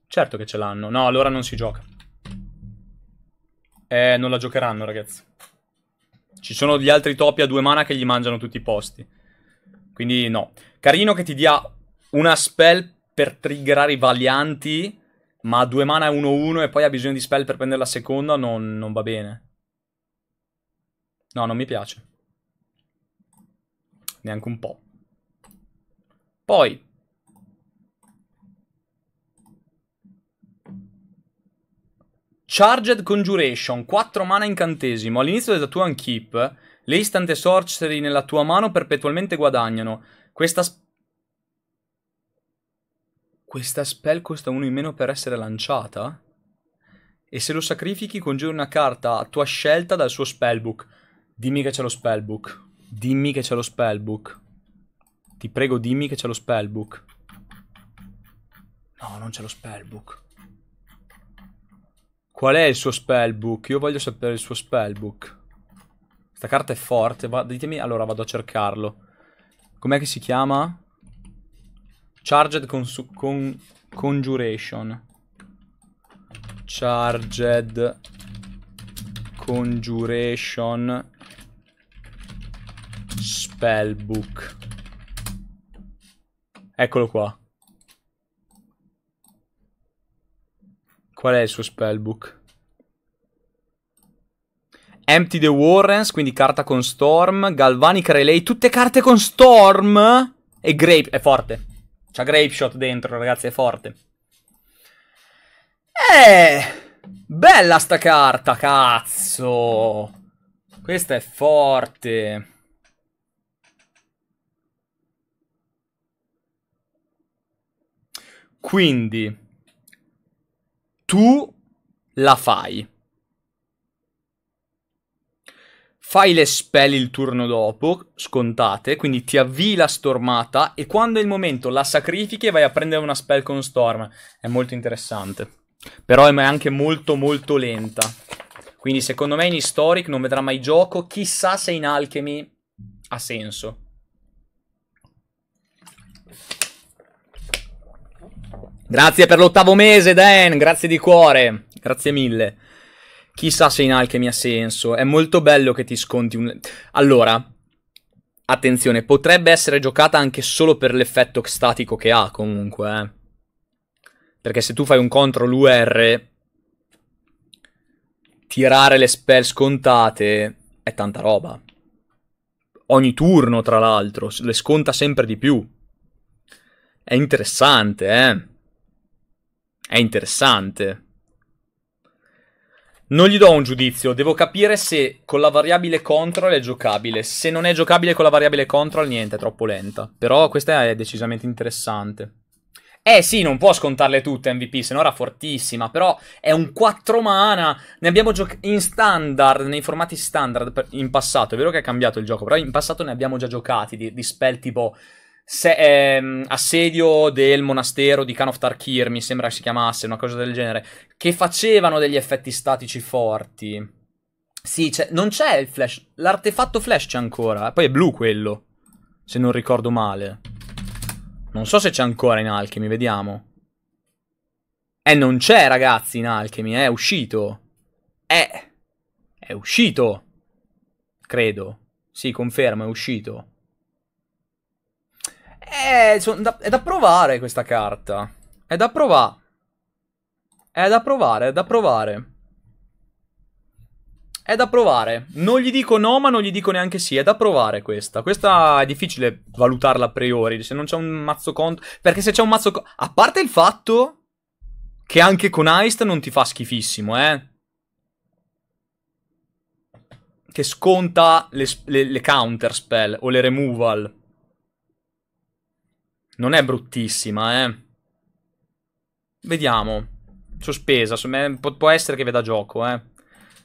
A: Certo che ce l'hanno. No, allora non si gioca. Eh, non la giocheranno, ragazzi. Ci sono gli altri topi a due mana che gli mangiano tutti i posti. Quindi no. Carino che ti dia una spell per triggerare i Valianti, ma a due mana è 1-1 e poi ha bisogno di spell per prendere la seconda, non, non va bene. No, non mi piace. Neanche un po'. Poi, Charged Conjuration, 4 mana incantesimo. All'inizio della tua unkeep, le istante sorcery nella tua mano perpetualmente guadagnano. Questa... Sp Questa spell costa 1 in meno per essere lanciata? E se lo sacrifichi, congiuri una carta a tua scelta dal suo spellbook. Dimmi che c'è lo spellbook. Dimmi che c'è lo spellbook. Ti prego, dimmi che c'è lo spellbook. No, non c'è lo spellbook. Qual è il suo spellbook? Io voglio sapere il suo spellbook. Questa carta è forte. Va, ditemi, allora vado a cercarlo. Com'è che si chiama? Charged Cons con Conjuration. Charged Conjuration Spellbook. Eccolo qua. Qual è il suo spellbook? Empty the Warrens, quindi carta con Storm. Galvanic Relay, tutte carte con Storm. E Grape, è forte. C'ha Grape Shot dentro, ragazzi, è forte. Eh, bella sta carta, cazzo. Questa è forte. Quindi tu la fai. Fai le spell il turno dopo, scontate, quindi ti avvii la stormata e quando è il momento la sacrifichi e vai a prendere una spell con storm. È molto interessante. Però è anche molto molto lenta. Quindi secondo me in Historic non vedrà mai gioco, chissà se in Alchemy ha senso. Grazie per l'ottavo mese, Dan. Grazie di cuore. Grazie mille. Chissà se in alchemy ha senso. È molto bello che ti sconti un... Allora, attenzione, potrebbe essere giocata anche solo per l'effetto statico che ha, comunque. Eh. Perché se tu fai un control UR, tirare le spell scontate è tanta roba. Ogni turno, tra l'altro, le sconta sempre di più. È interessante, eh. È interessante. Non gli do un giudizio, devo capire se con la variabile control è giocabile. Se non è giocabile con la variabile control, niente, è troppo lenta. Però questa è decisamente interessante. Eh sì, non può scontarle tutte MVP, se no era fortissima, però è un 4 mana, ne abbiamo giocato in standard, nei formati standard in passato, è vero che è cambiato il gioco, però in passato ne abbiamo già giocati di, di spell tipo se, ehm, assedio del monastero di Khan of Tarkir, mi sembra si chiamasse, una cosa del genere, che facevano degli effetti statici forti. Sì, c'è, non c'è il flash, l'artefatto flash c'è ancora, eh. poi è blu quello, se non ricordo male. Non so se c'è ancora in Alchemy, vediamo. Eh, non c'è ragazzi in Alchemy, eh, è uscito. Eh, è uscito, credo. Sì, confermo, è uscito. Eh, da, è da provare questa carta. È da provare. È da provare, è da provare. È da provare. Non gli dico no, ma non gli dico neanche sì. È da provare questa. Questa è difficile valutarla a priori. Se non c'è un mazzo conto. Perché se c'è un mazzo. conto. A parte il fatto. Che anche con Heist non ti fa schifissimo, eh. Che sconta le, le, le counter spell o le removal. Non è bruttissima, eh. Vediamo. Sospesa. Può essere che veda gioco, eh.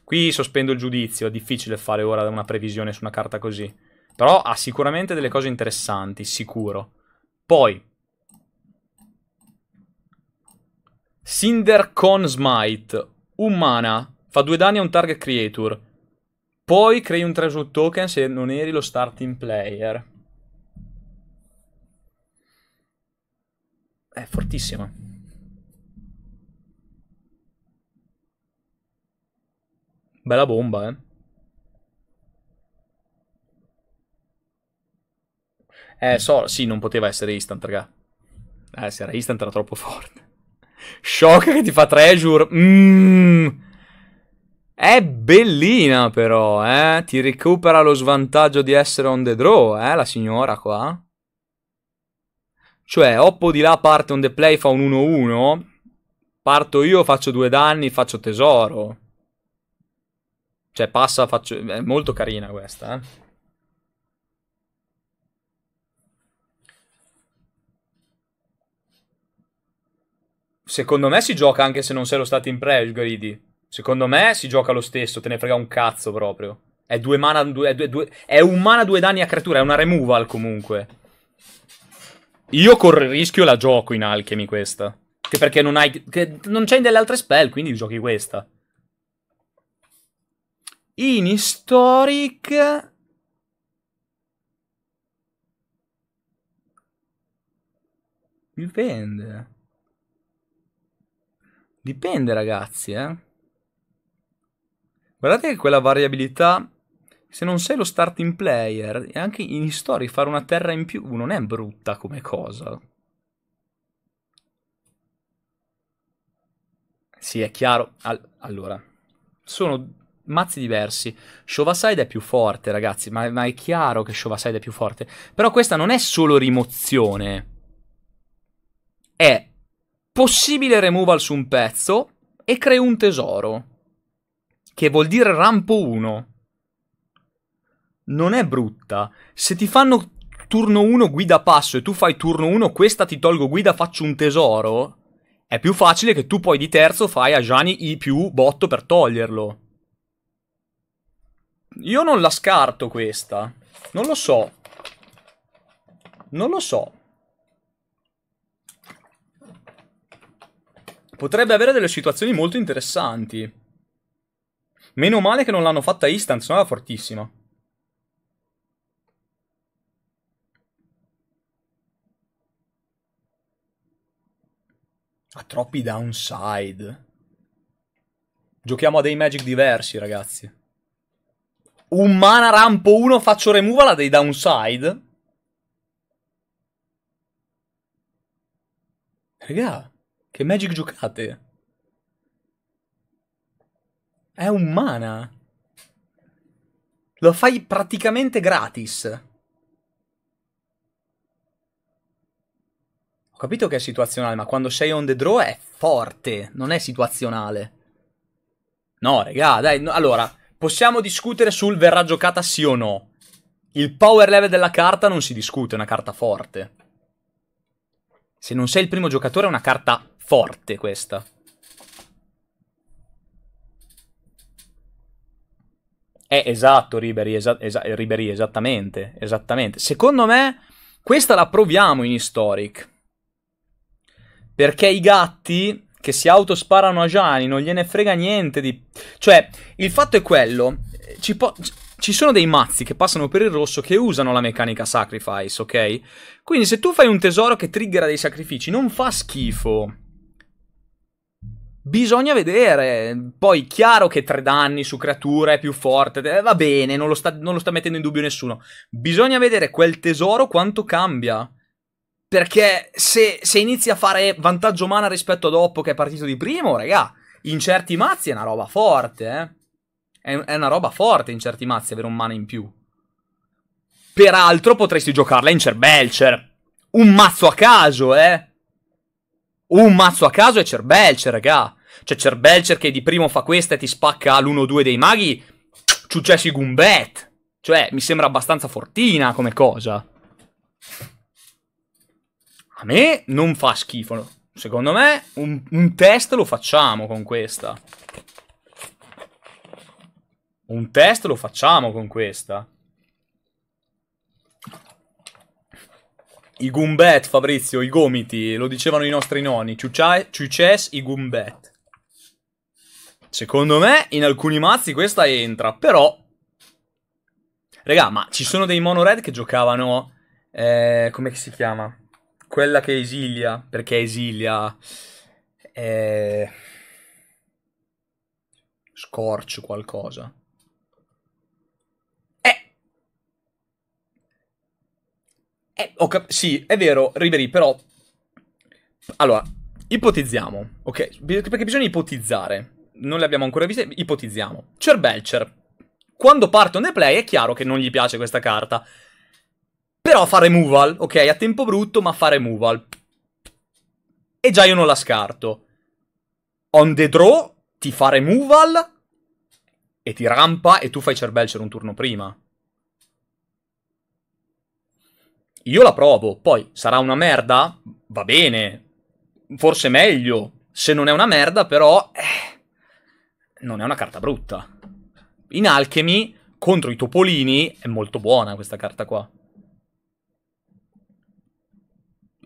A: Qui sospendo il giudizio. È difficile fare ora una previsione su una carta così. Però ha sicuramente delle cose interessanti, sicuro. Poi. Cinder con Smite. Un mana. Fa due danni a un target creature. Poi crei un treasure token se non eri lo starting player. È fortissima. Bella bomba, eh. Eh, so, sì, non poteva essere instant, raga. Eh, se era instant era troppo forte. Shock che ti fa treasure. Mmm. È bellina però, eh. Ti recupera lo svantaggio di essere on the draw, eh, la signora qua. Cioè, Oppo di là parte on the play, fa un 1-1. Parto io, faccio due danni, faccio tesoro. Cioè, passa, faccio... È molto carina questa, eh. Secondo me si gioca anche se non sei lo stato in pre, Gridi. Secondo me si gioca lo stesso, te ne frega un cazzo proprio. È due mana, due, due, due, è un mana due danni a creatura, è una removal comunque. Io corro il rischio e la gioco in Alchemy questa. Che perché non hai... Che non c'è delle altre spell, quindi giochi questa. In Historic... Dipende. Dipende, ragazzi, eh. Guardate che quella variabilità se non sei lo starting player, e anche in story fare una terra in più non è brutta come cosa. Sì, è chiaro. All- allora, sono mazzi diversi. Shovaside è più forte, ragazzi, ma-, ma è chiaro che Shovaside è più forte. Però questa non è solo rimozione. È possibile removal su un pezzo e crei un tesoro. Che vuol dire rampo 1 non è brutta. Se ti fanno turno 1 guida passo e tu fai turno 1 questa ti tolgo guida faccio un tesoro, è più facile che tu poi di terzo fai a Gianni I più botto per toglierlo. Io non la scarto questa. Non lo so. Non lo so. Potrebbe avere delle situazioni molto interessanti. Meno male che non l'hanno fatta instant, sennò era fortissima. Ha troppi downside. Giochiamo a dei magic diversi, ragazzi. Un mana rampo 1 faccio removal a dei downside. Raga, che magic giocate? È un mana. Lo fai praticamente gratis. capito che è situazionale, ma quando sei on the draw è forte, non è situazionale. No, regà, dai, no, allora, possiamo discutere sul verrà giocata sì o no. Il power level della carta non si discute, è una carta forte. Se non sei il primo giocatore è una carta forte questa. Eh, esatto, Ribery, esa esa Ribery esattamente, esattamente. Secondo me questa la proviamo in Historic. Perché i gatti che si autosparano a Gianni non gliene frega niente di... Cioè, il fatto è quello. Ci, po- ci sono dei mazzi che passano per il rosso che usano la meccanica sacrifice, ok? Quindi se tu fai un tesoro che triggera dei sacrifici, non fa schifo. Bisogna vedere. Poi, chiaro che tre danni su creatura è più forte. Eh, va bene, non lo, sta, non lo, sta, mettendo in dubbio nessuno. Bisogna vedere quel tesoro quanto cambia. Perché se, se inizi a fare vantaggio mana rispetto ad Oppo che è partito di primo, raga, in certi mazzi è una roba forte, eh. È, è una roba forte in certi mazzi avere un mana in più. Peraltro potresti giocarla in Cerbelcher. Un mazzo a caso, eh. Un mazzo a caso è Cerbelcher, raga. Cioè Cerbelcher che di primo fa questa e ti spacca l'1-2 dei maghi. Successi Gumbet. Cioè, mi sembra abbastanza fortina come cosa. A me non fa schifo. Secondo me un, un test lo facciamo con questa. Un test lo facciamo con questa. I gumbet, Fabrizio, i gomiti, lo dicevano i nostri nonni. Ciuces, i gumbet. Secondo me, in alcuni mazzi questa entra, però... Regà, ma ci sono dei mono red che giocavano... Eh, come si chiama? quella che esilia, perché esilia è... scorch qualcosa. Eh. eh cap- sì, è vero, Riveri, però... Allora, ipotizziamo, ok? Perché bisogna ipotizzare. Non le abbiamo ancora viste, ipotizziamo. Cerbelcher. Quando partono i play è chiaro che non gli piace questa carta. Però fa removal, ok, a tempo brutto, ma fa removal. E già io non la scarto. On the draw, ti fa removal, e ti rampa, e tu fai Cerbelcer un turno prima. Io la provo, poi sarà una merda? Va bene, forse meglio. Se non è una merda, però... Eh, non è una carta brutta. In Alchemy, contro i topolini, è molto buona questa carta qua.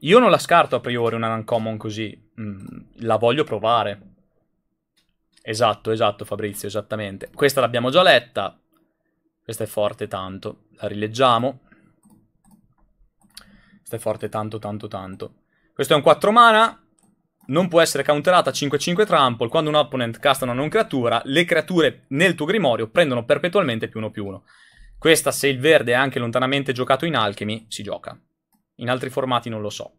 A: Io non la scarto a priori una uncommon così. Mm, la voglio provare. Esatto, esatto, Fabrizio, esattamente. Questa l'abbiamo già letta. Questa è forte tanto. La rileggiamo. Questa è forte tanto, tanto, tanto. Questo è un 4 mana. Non può essere counterata 5-5 trample. Quando un opponent casta una non creatura, le creature nel tuo grimorio prendono perpetualmente più 1 più 1. Questa, se il verde è anche lontanamente giocato in alchemy, si gioca. In altri formati non lo so.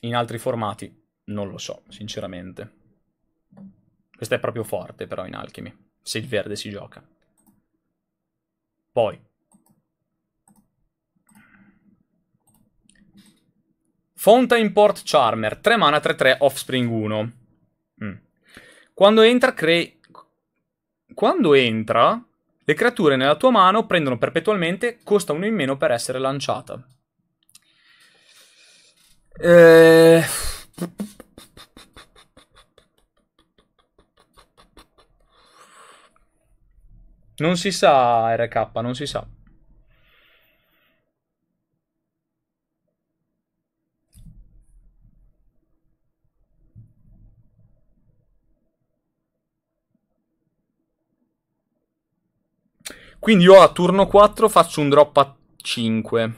A: In altri formati non lo so, sinceramente. Questa è proprio forte però in Alchemy, se il verde si gioca. Poi. Fountain Port Charmer, 3 mana 3-3, Offspring 1. Mm. Quando entra crei... Quando entra le creature nella tua mano prendono perpetualmente, costa uno in meno per essere lanciata. Eh... Non si sa, RK, non si sa. Quindi io a turno 4 faccio un drop a 5.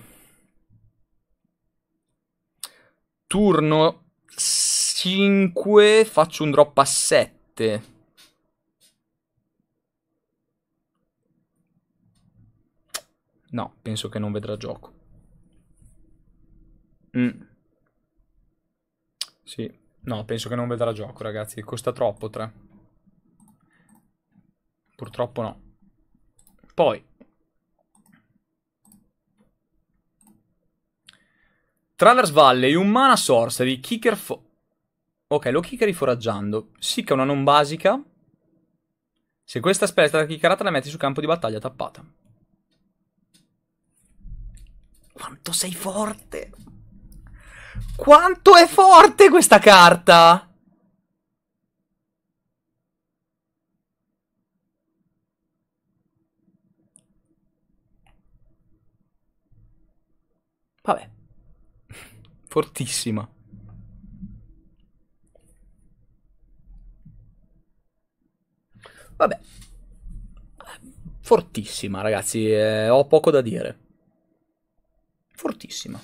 A: Turno 5 faccio un drop a 7. No, penso che non vedrà gioco. Mm. Sì, no, penso che non vedrà gioco, ragazzi. Costa troppo 3. Purtroppo no. Poi, Traverse Valley, un mana sorcery, kicker fo... Ok, lo kickeri foraggiando. Sicca una non basica. Se questa spell è stata kickerata la metti sul campo di battaglia tappata. Quanto sei forte! Quanto è forte questa carta! Vabbè. Fortissima. Vabbè. Fortissima, ragazzi. Eh, ho poco da dire. Fortissima.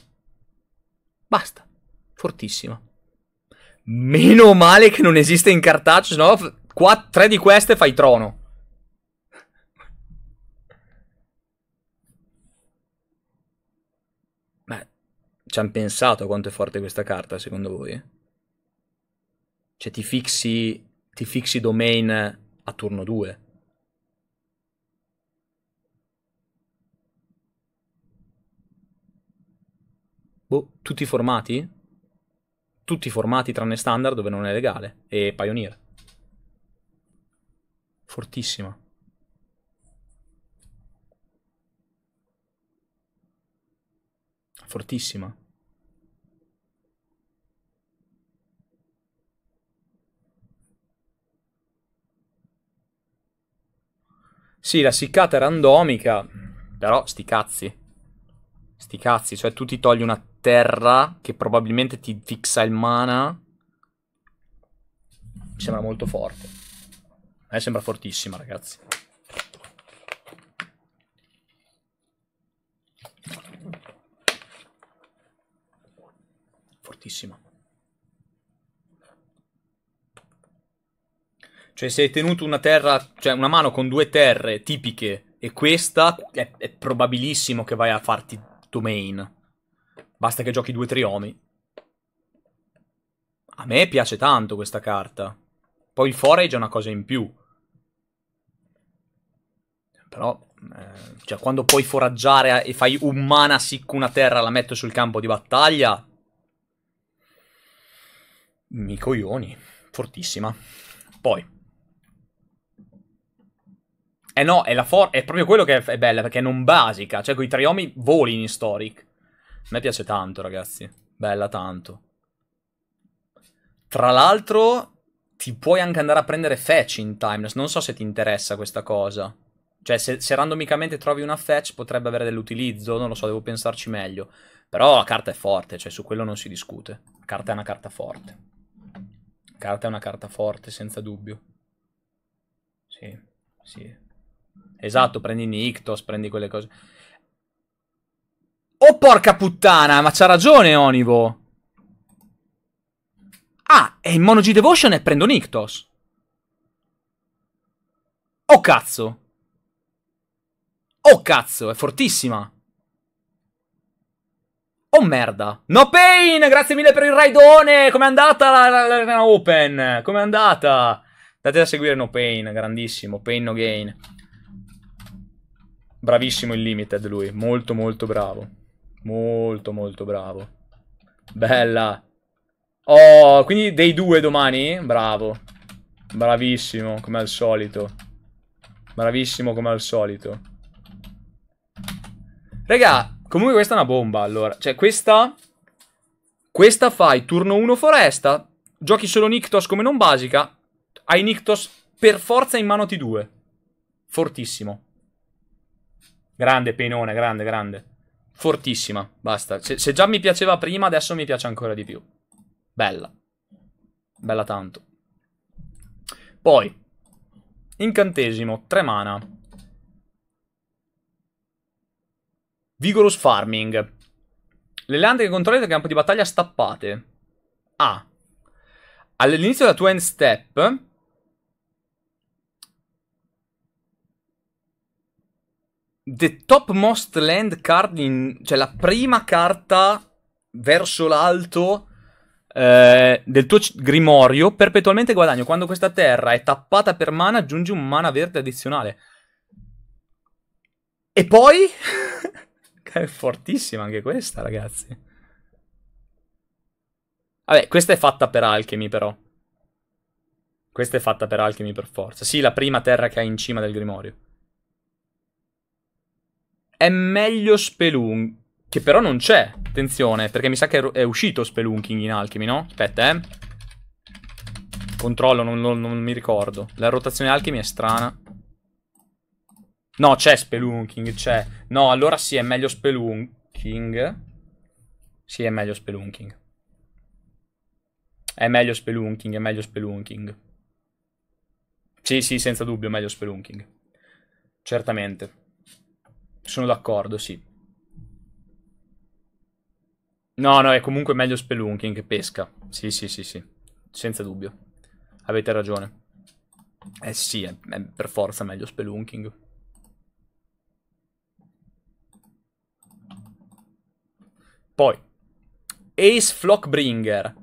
A: Basta. Fortissima. Meno male che non esiste in cartaccio, sennò qua tre di queste fai trono. ci hanno pensato a quanto è forte questa carta, secondo voi? Cioè ti fixi, ti fissi domain a turno 2. Boh, tutti i formati? Tutti i formati tranne standard dove non è legale. E Pioneer. Fortissima. fortissima. Sì, la siccata è randomica, però sti cazzi. Sti cazzi, cioè tu ti togli una terra che probabilmente ti fixa il mana. Mi sembra molto forte. A me sembra fortissima, ragazzi. pochissimo. Cioè, se hai tenuto una terra, cioè una mano con due terre tipiche e questa, è, è probabilissimo che vai a farti domain. Basta che giochi due triomi. A me piace tanto questa carta. Poi il forage è una cosa in più. Però, eh, cioè, quando puoi foraggiare e fai un mana sic una terra, la metto sul campo di battaglia, mi coglioni, fortissima. Poi. Eh no, è, la è proprio quello che è bella, perché è non basica. Cioè, con i triomi voli in Historic. A me piace tanto, ragazzi. Bella tanto. Tra l'altro, ti puoi anche andare a prendere fetch in Timeless. Non so se ti interessa questa cosa. Cioè, se, se randomicamente trovi una fetch, potrebbe avere dell'utilizzo. Non lo so, devo pensarci meglio. Però la carta è forte, cioè su quello non si discute. La carta è una carta forte. Carta è una carta forte, senza dubbio. Sì, sì. Esatto, prendi Nictos, prendi quelle cose. Oh porca puttana, ma c'ha ragione Onivo. Ah, è in Mono G Devotion e prendo Nictos. Oh cazzo. Oh cazzo, è fortissima. Oh merda. No pain, grazie mille per il raidone. Com'è andata la, la, Open? Com'è andata? Andate a seguire No pain, grandissimo. Pain no gain. Bravissimo il limited lui, molto molto bravo. Molto molto bravo. Bella. Oh, quindi dei due domani? Bravo. Bravissimo, come al solito. Bravissimo come al solito. Raga, Comunque questa è una bomba, allora. Cioè, questa... Questa fai turno 1 foresta, giochi solo Nictos come non basica, hai Nictos per forza in mano T2. Fortissimo. Grande, penone, grande, grande. Fortissima, basta. Se, se già mi piaceva prima, adesso mi piace ancora di più. Bella. Bella tanto. Poi, incantesimo, 3 mana. Vigorous Farming. Le lande che controlli del campo di battaglia stappate. A. All'inizio della tua end step... The topmost land card, in, cioè la prima carta verso l'alto eh, del tuo grimorio, perpetualmente guadagno. Quando questa terra è tappata per mana, aggiungi un mana verde addizionale. E poi... È fortissima anche questa, ragazzi. Vabbè, questa è fatta per alchemy, però. Questa è fatta per alchemy per forza. Sì, la prima terra che ha in cima del grimorio. È meglio Spelunk... Che però non c'è, attenzione, perché mi sa che è uscito Spelunking in alchemy, no? Aspetta, eh. Controllo, non, non, non mi ricordo. La rotazione alchemy è strana. No, c'è spelunking, c'è. No, allora sì, è meglio spelunking. Sì, è meglio spelunking. È meglio spelunking, è meglio spelunking. Sì, sì, senza dubbio, è meglio spelunking. Certamente. Sono d'accordo, sì. No, no, è comunque meglio spelunking che pesca. Sì, sì, sì, sì. Senza dubbio. Avete ragione. Eh sì, è, è per forza meglio spelunking. Poi, Ace Flockbringer.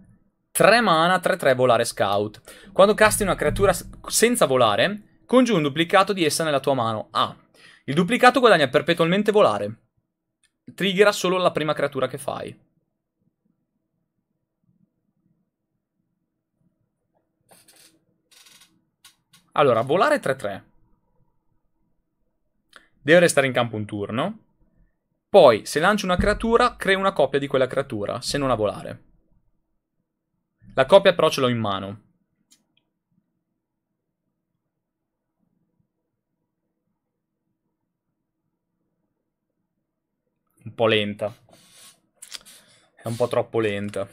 A: 3 mana, 3-3 volare scout. Quando casti una creatura senza volare, congiù un duplicato di essa nella tua mano. A. Ah, il duplicato guadagna perpetualmente volare. Triggera solo la prima creatura che fai. Allora, volare 3-3. Deve restare in campo un turno. Poi, se lancio una creatura, creo una copia di quella creatura, se non a volare. La copia però ce l'ho in mano. Un po' lenta. È un po' troppo lenta.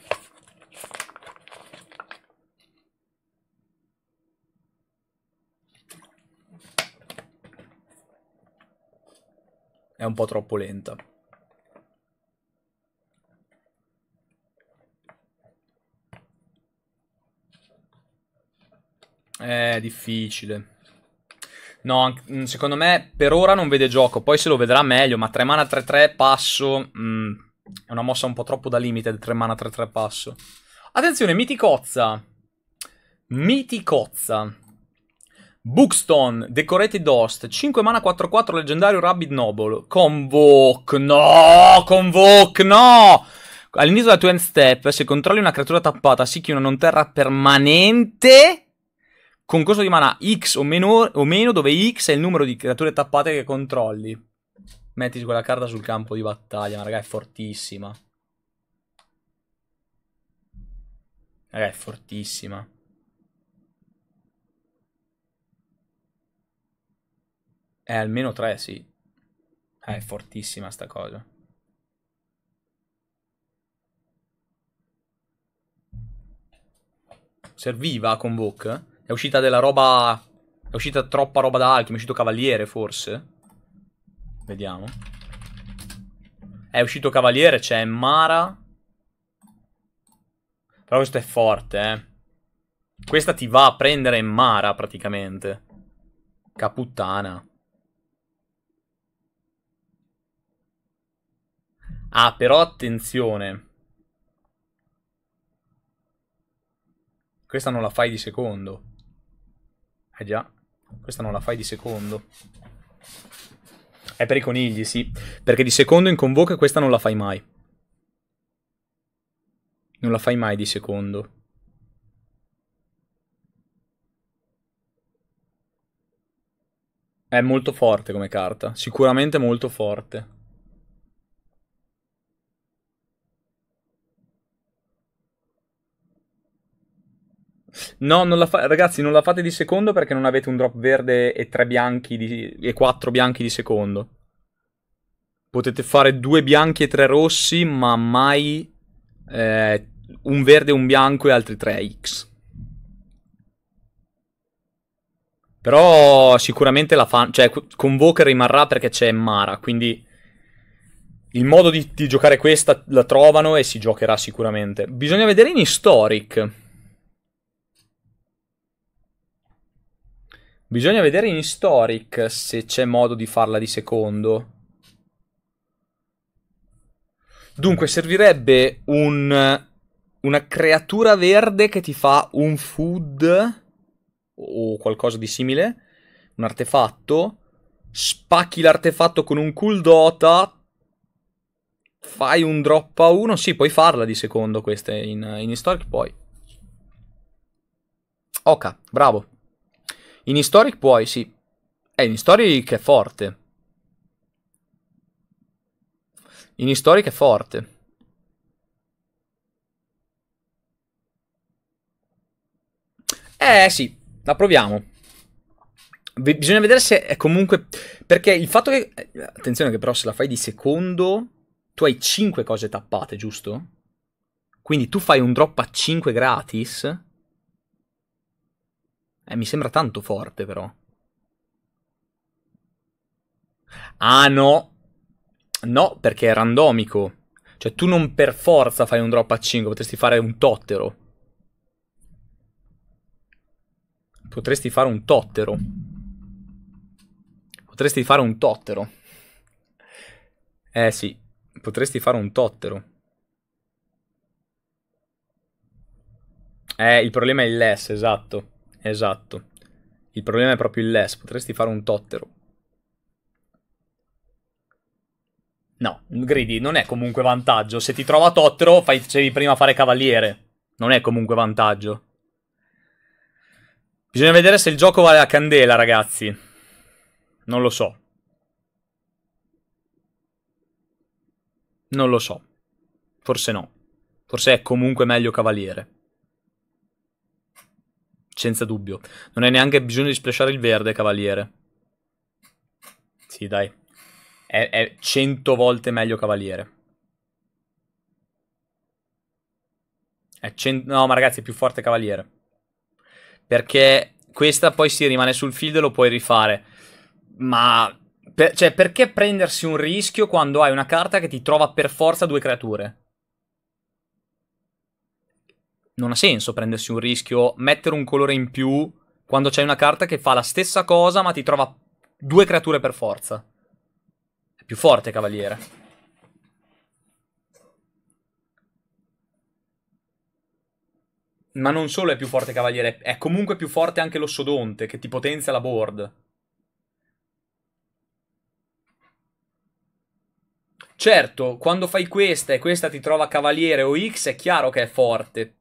A: È un po' troppo lenta. Eh, difficile. No, mm, secondo me per ora non vede gioco, poi se lo vedrà meglio, ma 3 mana 3-3 passo... Mm, è una mossa un po' troppo da limite, 3 mana 3-3 passo. Attenzione, miticozza. Miticozza. Bookstone, Decorated Host, 5 mana 4-4, leggendario Rabbit Noble. Convoke, no! Convoke, no! All'inizio della tua end step, se controlli una creatura tappata, si sì, una non terra permanente con costo di mana X o meno, o meno, dove X è il numero di creature tappate che controlli. Metti quella carta sul campo di battaglia, ma raga è fortissima. Raga è fortissima. È eh, almeno 3, sì. Eh, è fortissima sta cosa. Serviva con Convoke? È uscita della roba... È uscita troppa roba da Alchemy, è uscito Cavaliere forse? Vediamo. È uscito Cavaliere, c'è Mara. Però questo è forte, eh. Questa ti va a prendere Mara praticamente. Caputtana. Ah, però attenzione. Questa non la fai di secondo. Eh già, questa non la fai di secondo. È per i conigli, sì. Perché di secondo in convoca questa non la fai mai. Non la fai mai di secondo. È molto forte come carta. Sicuramente molto forte. No, non la fa- ragazzi, non la fate di secondo perché non avete un drop verde e 3 bianchi di- e 4 bianchi di secondo. Potete fare 2 bianchi e 3 rossi, ma mai eh, un verde, un bianco e altri 3x. Però sicuramente la fan, cioè Convoker rimarrà perché c'è Mara, quindi il modo di, di giocare questa la trovano e si giocherà sicuramente. Bisogna vedere in historic. Bisogna vedere in Historic se c'è modo di farla di secondo. Dunque, servirebbe un, una creatura verde che ti fa un food o qualcosa di simile, un artefatto, spacchi l'artefatto con un cool dota, fai un drop a uno, sì, puoi farla di secondo questa in, in historic poi. Oka, bravo. In historic puoi, sì. Eh, in historic è forte. In historic è forte. Eh sì, la proviamo. B- bisogna vedere se è comunque... Perché il fatto che... Eh, attenzione che però se la fai di secondo... Tu hai 5 cose tappate, giusto? Quindi tu fai un drop a 5 gratis eh, mi sembra tanto forte, però. Ah, no. No, perché è randomico. Cioè, tu non per forza fai un drop a 5, potresti fare un tottero. Potresti fare un tottero. Potresti fare un tottero. Eh sì, potresti fare un tottero. Eh, il problema è il less, esatto. Esatto. Il problema è proprio il less. Potresti fare un tottero. No, gridi, non è comunque vantaggio. Se ti trova tottero, facevi prima fare cavaliere. Non è comunque vantaggio. Bisogna vedere se il gioco vale la candela, ragazzi. Non lo so. Non lo so. Forse no. Forse è comunque meglio cavaliere senza dubbio. Non hai neanche bisogno di splashare il verde, cavaliere. Sì, dai. È, è 100 volte meglio cavaliere. È cent... No, ma ragazzi, è più forte cavaliere. Perché questa poi si sì, rimane sul field e lo puoi rifare. Ma... Per... Cioè, perché prendersi un rischio quando hai una carta che ti trova per forza due creature? non ha senso prendersi un rischio, mettere un colore in più quando c'è una carta che fa la stessa cosa ma ti trova due creature per forza. È più forte, cavaliere. Ma non solo è più forte Cavaliere, è comunque più forte anche l'Ossodonte che ti potenzia la board. Certo, quando fai questa e questa ti trova Cavaliere o X è chiaro che è forte,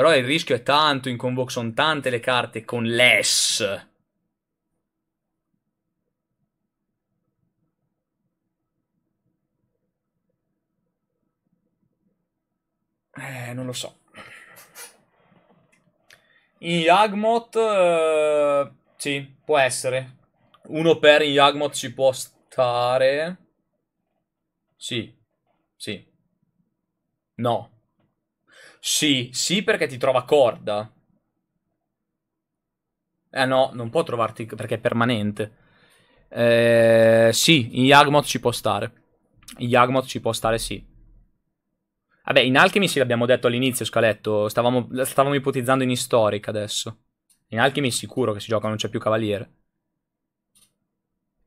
A: però il rischio è tanto in convoke, sono tante le carte con less. Eh, non lo so. In Yagmoth, eh, sì, può essere. Uno per in Yagmoth ci può stare. Sì, sì. No. Sì, sì perché ti trova corda. Eh no, non può trovarti perché è permanente. Eh, sì, in Yagmoth ci può stare. In Yagmoth ci può stare, sì. Vabbè, in Alchemy sì, l'abbiamo detto all'inizio, Scaletto. Stavamo, stavamo ipotizzando in Historic adesso. In Alchemy sicuro che si gioca, non c'è più Cavaliere.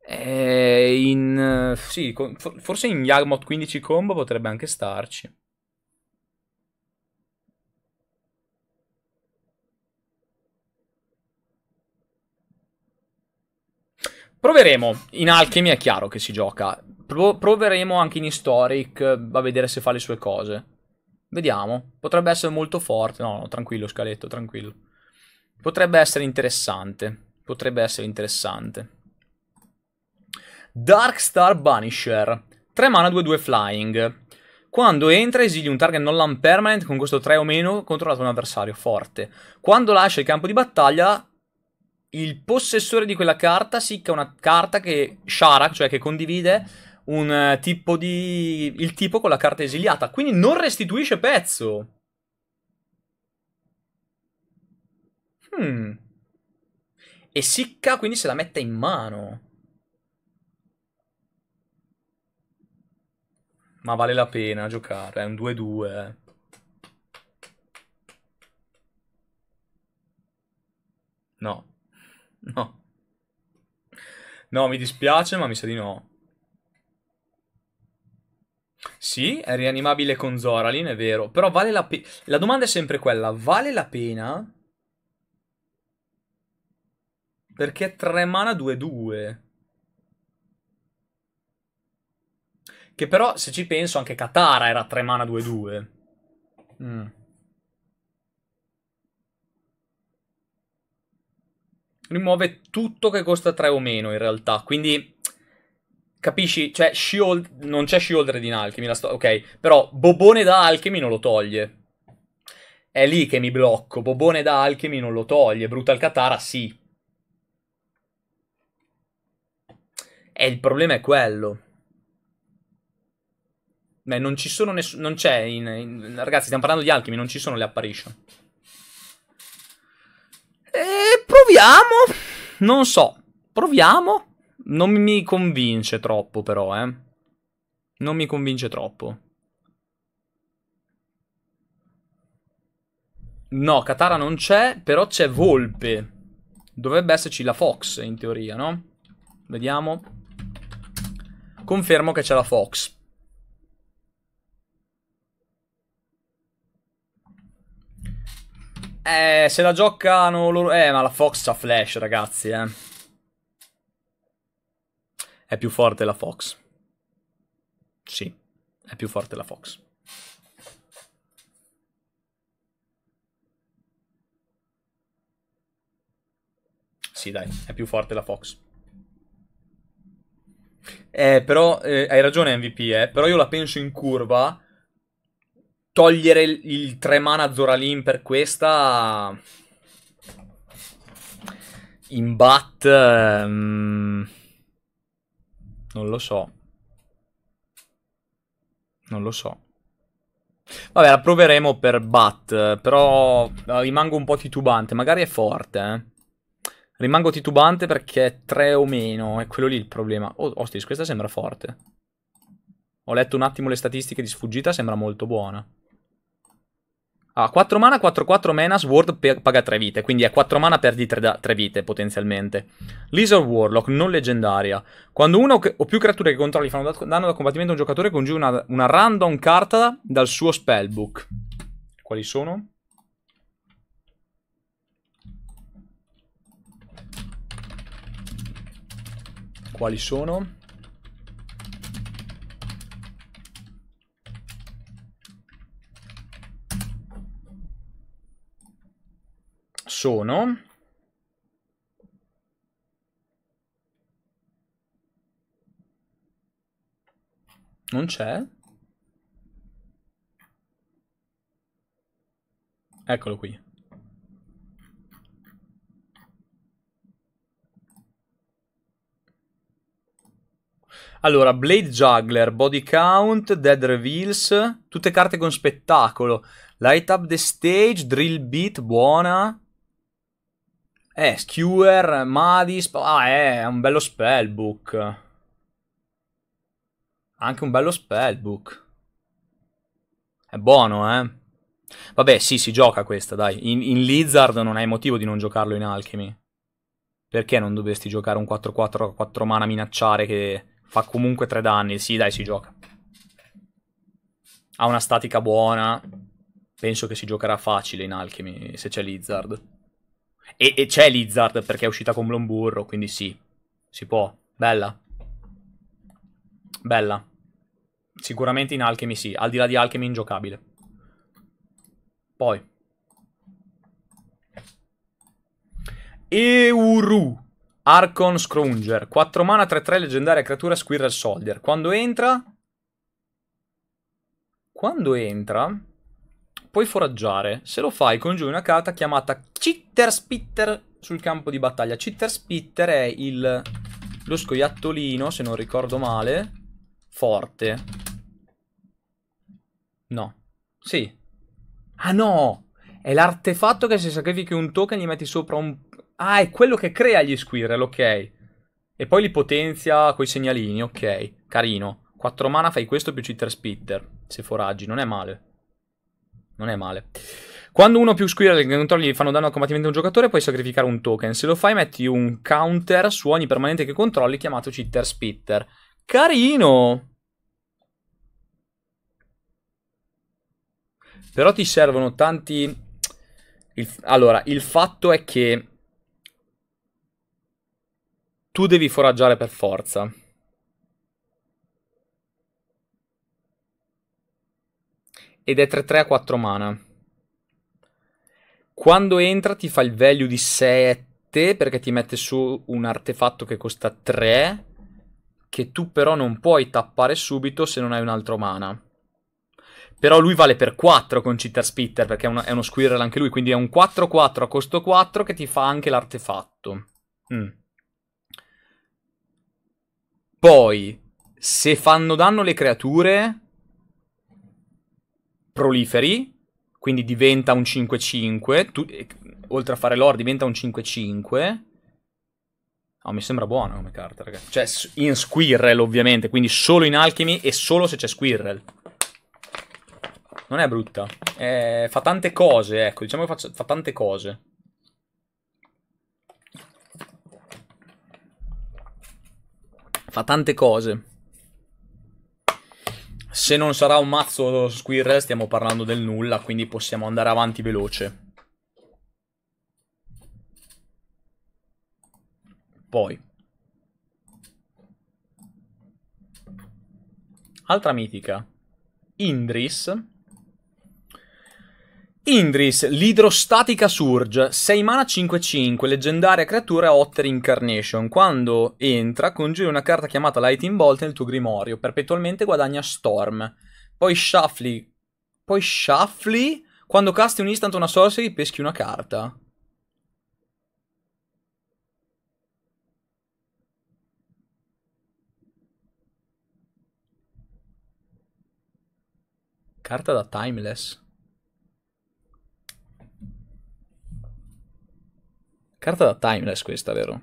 A: E eh, in... Sì, forse in Yagmoth 15 combo potrebbe anche starci. Proveremo. In Alchemy è chiaro che si gioca. Pro- proveremo anche in Historic a vedere se fa le sue cose. Vediamo. Potrebbe essere molto forte. No, no, tranquillo, scaletto, tranquillo. Potrebbe essere interessante. Potrebbe essere interessante. Dark Star Banisher. 3 mana 2-2 flying. Quando entra esili un target non land permanent con questo 3 o meno controllato da un avversario forte. Quando lascia il campo di battaglia il possessore di quella carta sicca una carta che shara, cioè che condivide un eh, tipo di... il tipo con la carta esiliata. Quindi non restituisce pezzo. Hmm. E sicca quindi se la mette in mano. Ma vale la pena giocare, è un 2-2. No. No. No, mi dispiace, ma mi sa di no. Sì, è rianimabile con Zoralin, è vero. Però vale la pena... La domanda è sempre quella. Vale la pena? Perché 3 mana 2-2. Che però, se ci penso, anche Katara era 3 mana 2-2. Mm. rimuove tutto che costa 3 o meno in realtà, quindi capisci? Cioè, Shield, non c'è Shield in Alchemy, la sto- ok, però Bobone da Alchemy non lo toglie. È lì che mi blocco, Bobone da Alchemy non lo toglie, Brutal Katara sì. E il problema è quello. Beh, non ci sono nessuno. Non c'è. In, in, ragazzi, stiamo parlando di Alchemy, non ci sono le apparition. Vediamo. Non so. Proviamo. Non mi convince troppo, però, eh. Non mi convince troppo. No, Katara non c'è, però c'è Volpe. Dovrebbe esserci la Fox, in teoria, no? Vediamo. Confermo che c'è la Fox. Eh, se la giocano loro... Eh, ma la Fox ha Flash, ragazzi, eh. È più forte la Fox. Sì, è più forte la Fox. Sì, dai, è più forte la Fox. Eh, però eh, hai ragione MVP, eh, però io la penso in curva togliere il, 3 mana Zoralin per questa in bat um, non lo so non lo so vabbè la proveremo per bat però eh, rimango un po' titubante magari è forte eh? rimango titubante perché è 3 o meno è quello lì il problema oh, ostis questa sembra forte ho letto un attimo le statistiche di sfuggita sembra molto buona Ah, 4 mana, 4-4 Mena, Sword per, paga 3 vite, quindi a 4 mana perdi 3, 3 vite potenzialmente. Lizard Warlock, non leggendaria. Quando una o più creature che controlli fanno danno da combattimento a un giocatore, congiuri una, una random carta dal suo spellbook. Quali sono? Quali sono? sono Non c'è? Eccolo qui. Allora, Blade Juggler, Body Count, Dead Reveals, tutte carte con spettacolo. Light Up the Stage, Drill Beat, buona. Eh, Skewer, Madis... Ah, è un bello spellbook. Anche un bello spellbook. È buono, eh. Vabbè, sì, si gioca questa, dai. In, in Lizard non hai motivo di non giocarlo in Alchemy. Perché non dovresti giocare un 4-4 4 mana minacciare che fa comunque 3 danni? Sì, dai, si gioca. Ha una statica buona. Penso che si giocherà facile in Alchemy se c'è Lizard. E, e c'è Lizard perché è uscita con Blomburro, quindi sì. Si può. Bella. Bella. Sicuramente in Alchemy sì, al di là di Alchemy ingiocabile. Poi. Euru. Archon Scrounger. 4 mana, 3-3, leggendaria creatura Squirrel Soldier. Quando entra... Quando entra puoi foraggiare. Se lo fai, congiuri una carta chiamata Chitter Spitter sul campo di battaglia. Chitter Spitter è il, lo scoiattolino, se non ricordo male, forte. No. Sì. Ah no! È l'artefatto che se sacrifichi un token gli metti sopra un... Ah, è quello che crea gli squirrel, ok. E poi li potenzia coi segnalini, ok. Carino. 4 mana fai questo più Cheater Spitter, se foraggi, non è male non è male. Quando uno più squirrel che controlli fanno danno al combattimento di un giocatore, puoi sacrificare un token. Se lo fai, metti un counter su ogni permanente che controlli, chiamato cheater spitter. Carino! Però ti servono tanti... Il... Allora, il fatto è che... Tu devi foraggiare per forza. ed è 3-3 a 4 mana. Quando entra ti fa il value di 7 perché ti mette su un artefatto che costa 3 che tu però non puoi tappare subito se non hai un altro mana. Però lui vale per 4 con Citter Spitter perché è, una, è uno squirrel anche lui, quindi è un 4-4 a costo 4 che ti fa anche l'artefatto. Mm. Poi, se fanno danno le creature, proliferi, quindi diventa un 5-5, tu, eh, oltre a fare l'or diventa un 5-5. Oh, mi sembra buona come carta, ragazzi. Cioè, in Squirrel, ovviamente, quindi solo in Alchemy e solo se c'è Squirrel. Non è brutta. Eh, fa tante cose, ecco, diciamo che fa, fa tante cose. Fa tante cose. Se non sarà un mazzo Squirrel stiamo parlando del nulla, quindi possiamo andare avanti veloce. Poi. Altra mitica. Indris Indris, l'idrostatica Surge, 6 mana 5-5, leggendaria creatura Otter Incarnation. Quando entra, congiuri una carta chiamata Lightning Bolt nel tuo grimorio, perpetualmente guadagna Storm. Poi Shuffly. Poi Shuffly? Quando casti un instant una sorcery, peschi una carta. Carta da Timeless. Carta da timeless questa, vero?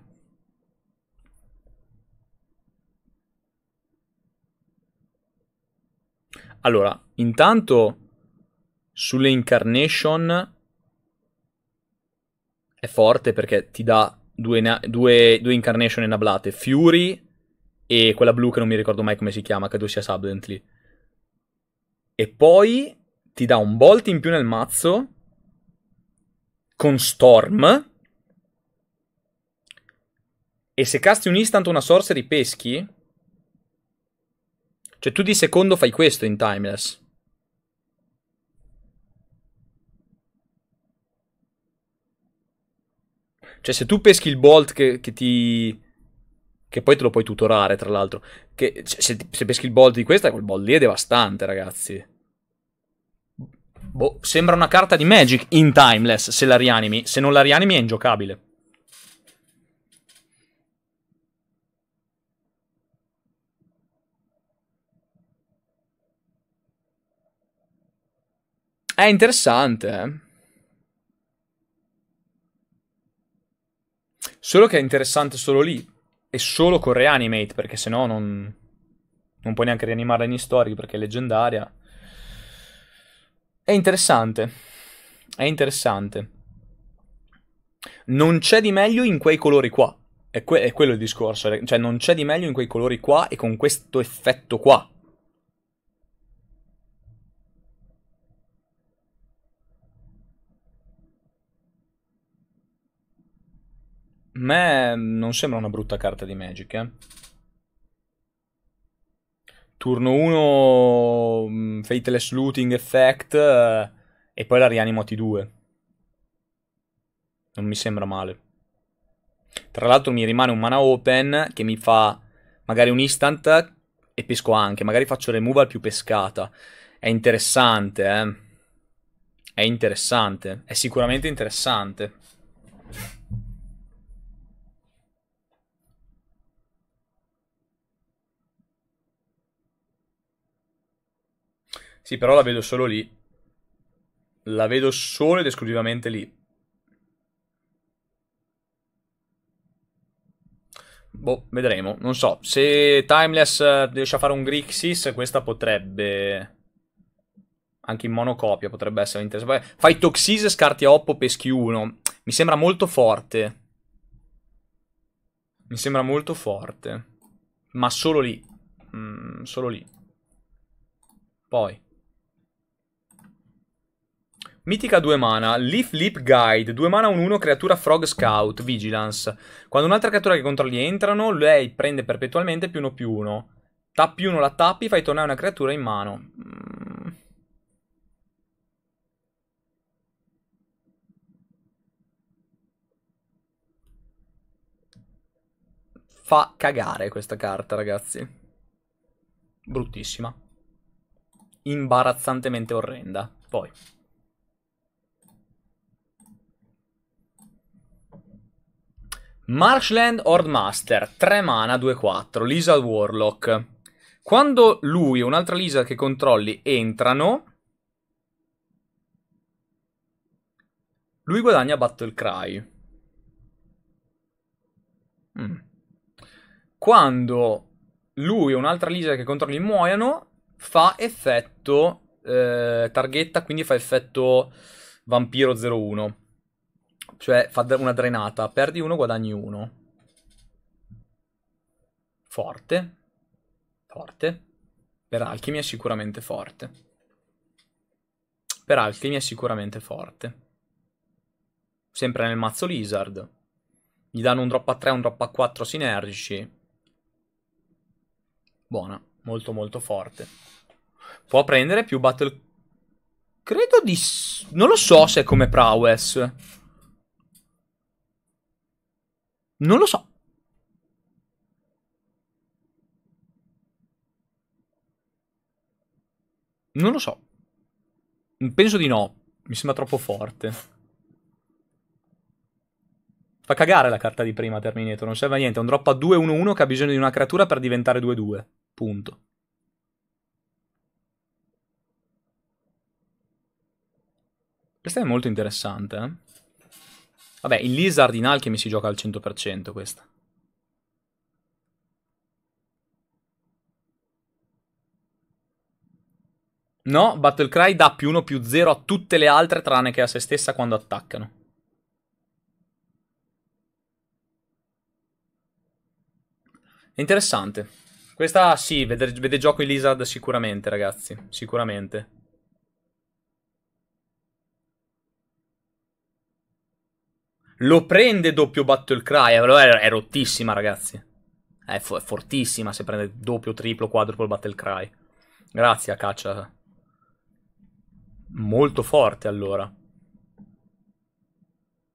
A: Allora, intanto sulle incarnation è forte perché ti dà due, due, due incarnation enablate, Fury e quella blu che non mi ricordo mai come si chiama, credo sia Subdently. E poi ti dà un bolt in più nel mazzo con Storm e se casti un instant una sorcery peschi? Cioè tu di secondo fai questo in timeless. Cioè se tu peschi il bolt che, che ti... Che poi te lo puoi tutorare, tra l'altro. Che, se, se peschi il bolt di questa, quel bolt lì è devastante, ragazzi. Boh, sembra una carta di Magic in Timeless se la rianimi. Se non la rianimi è ingiocabile. È interessante, eh. Solo che è interessante solo lì. E solo con Reanimate, perché sennò non... Non puoi neanche rianimarla in story, perché è leggendaria. È interessante. È interessante. Non c'è di meglio in quei colori qua. È, que- è quello il discorso. Cioè, non c'è di meglio in quei colori qua e con questo effetto qua. A me non sembra una brutta carta di Magic, eh. Turno 1 mm, Fateless Looting Effect eh, e poi la rianimo a T2. Non mi sembra male. Tra l'altro mi rimane un mana open che mi fa magari un instant e pesco anche. Magari faccio removal più pescata. È interessante, eh. È interessante. È sicuramente interessante. Sì, però la vedo solo lì. La vedo solo ed esclusivamente lì. Boh, vedremo. Non so. Se Timeless riesce a fare un Grixis, questa potrebbe... Anche in monocopia potrebbe essere interessante. Fai Toxis, scarti a Oppo, peschi 1. Mi sembra molto forte. Mi sembra molto forte. Ma solo lì. Mm, solo lì. Poi. Mitica 2 mana, Leaf Leap Guide, 2 mana 1-1, creatura Frog Scout, Vigilance. Quando un'altra creatura che controlli entrano, lei prende perpetualmente più 1 più 1. Tappi 1 la tappi, fai tornare una creatura in mano. Mm. Fa cagare questa carta, ragazzi. Bruttissima. Imbarazzantemente orrenda. Poi... Marshland Ordmaster, 3 mana, 2-4, Lisa Warlock. Quando lui e un'altra Lisa che controlli entrano, lui guadagna Battle Cry. Mm. Quando lui e un'altra Lisa che controlli muoiono, fa effetto eh, targhetta, quindi fa effetto Vampiro 01. Cioè, fa una drenata. Perdi uno, guadagni uno. Forte. Forte. Per alchimia è sicuramente forte. Per alchimia è sicuramente forte. Sempre nel mazzo Lizard. Gli danno un drop a 3, un drop a 4 sinergici. Buona. Molto molto forte. Può prendere più battle... Credo di... Non lo so se è come prowess. Non lo so. Non lo so. Penso di no. Mi sembra troppo forte. Fa cagare la carta di prima Terminator, non serve a niente. È un drop a 2-1-1 che ha bisogno di una creatura per diventare 2-2. Punto. Questa è molto interessante, eh? Vabbè, il Lizard in Alchemy si gioca al 100% questa. No, Battlecry dà più 1 più 0 a tutte le altre tranne che a se stessa quando attaccano. È interessante. Questa sì, vede, vede gioco il Lizard sicuramente, ragazzi. Sicuramente. Lo prende doppio battle cry. Eh, è, è rottissima, ragazzi. È, fu- è, fortissima se prende doppio, triplo, quadruplo battle cry. Grazie a caccia. Molto forte allora.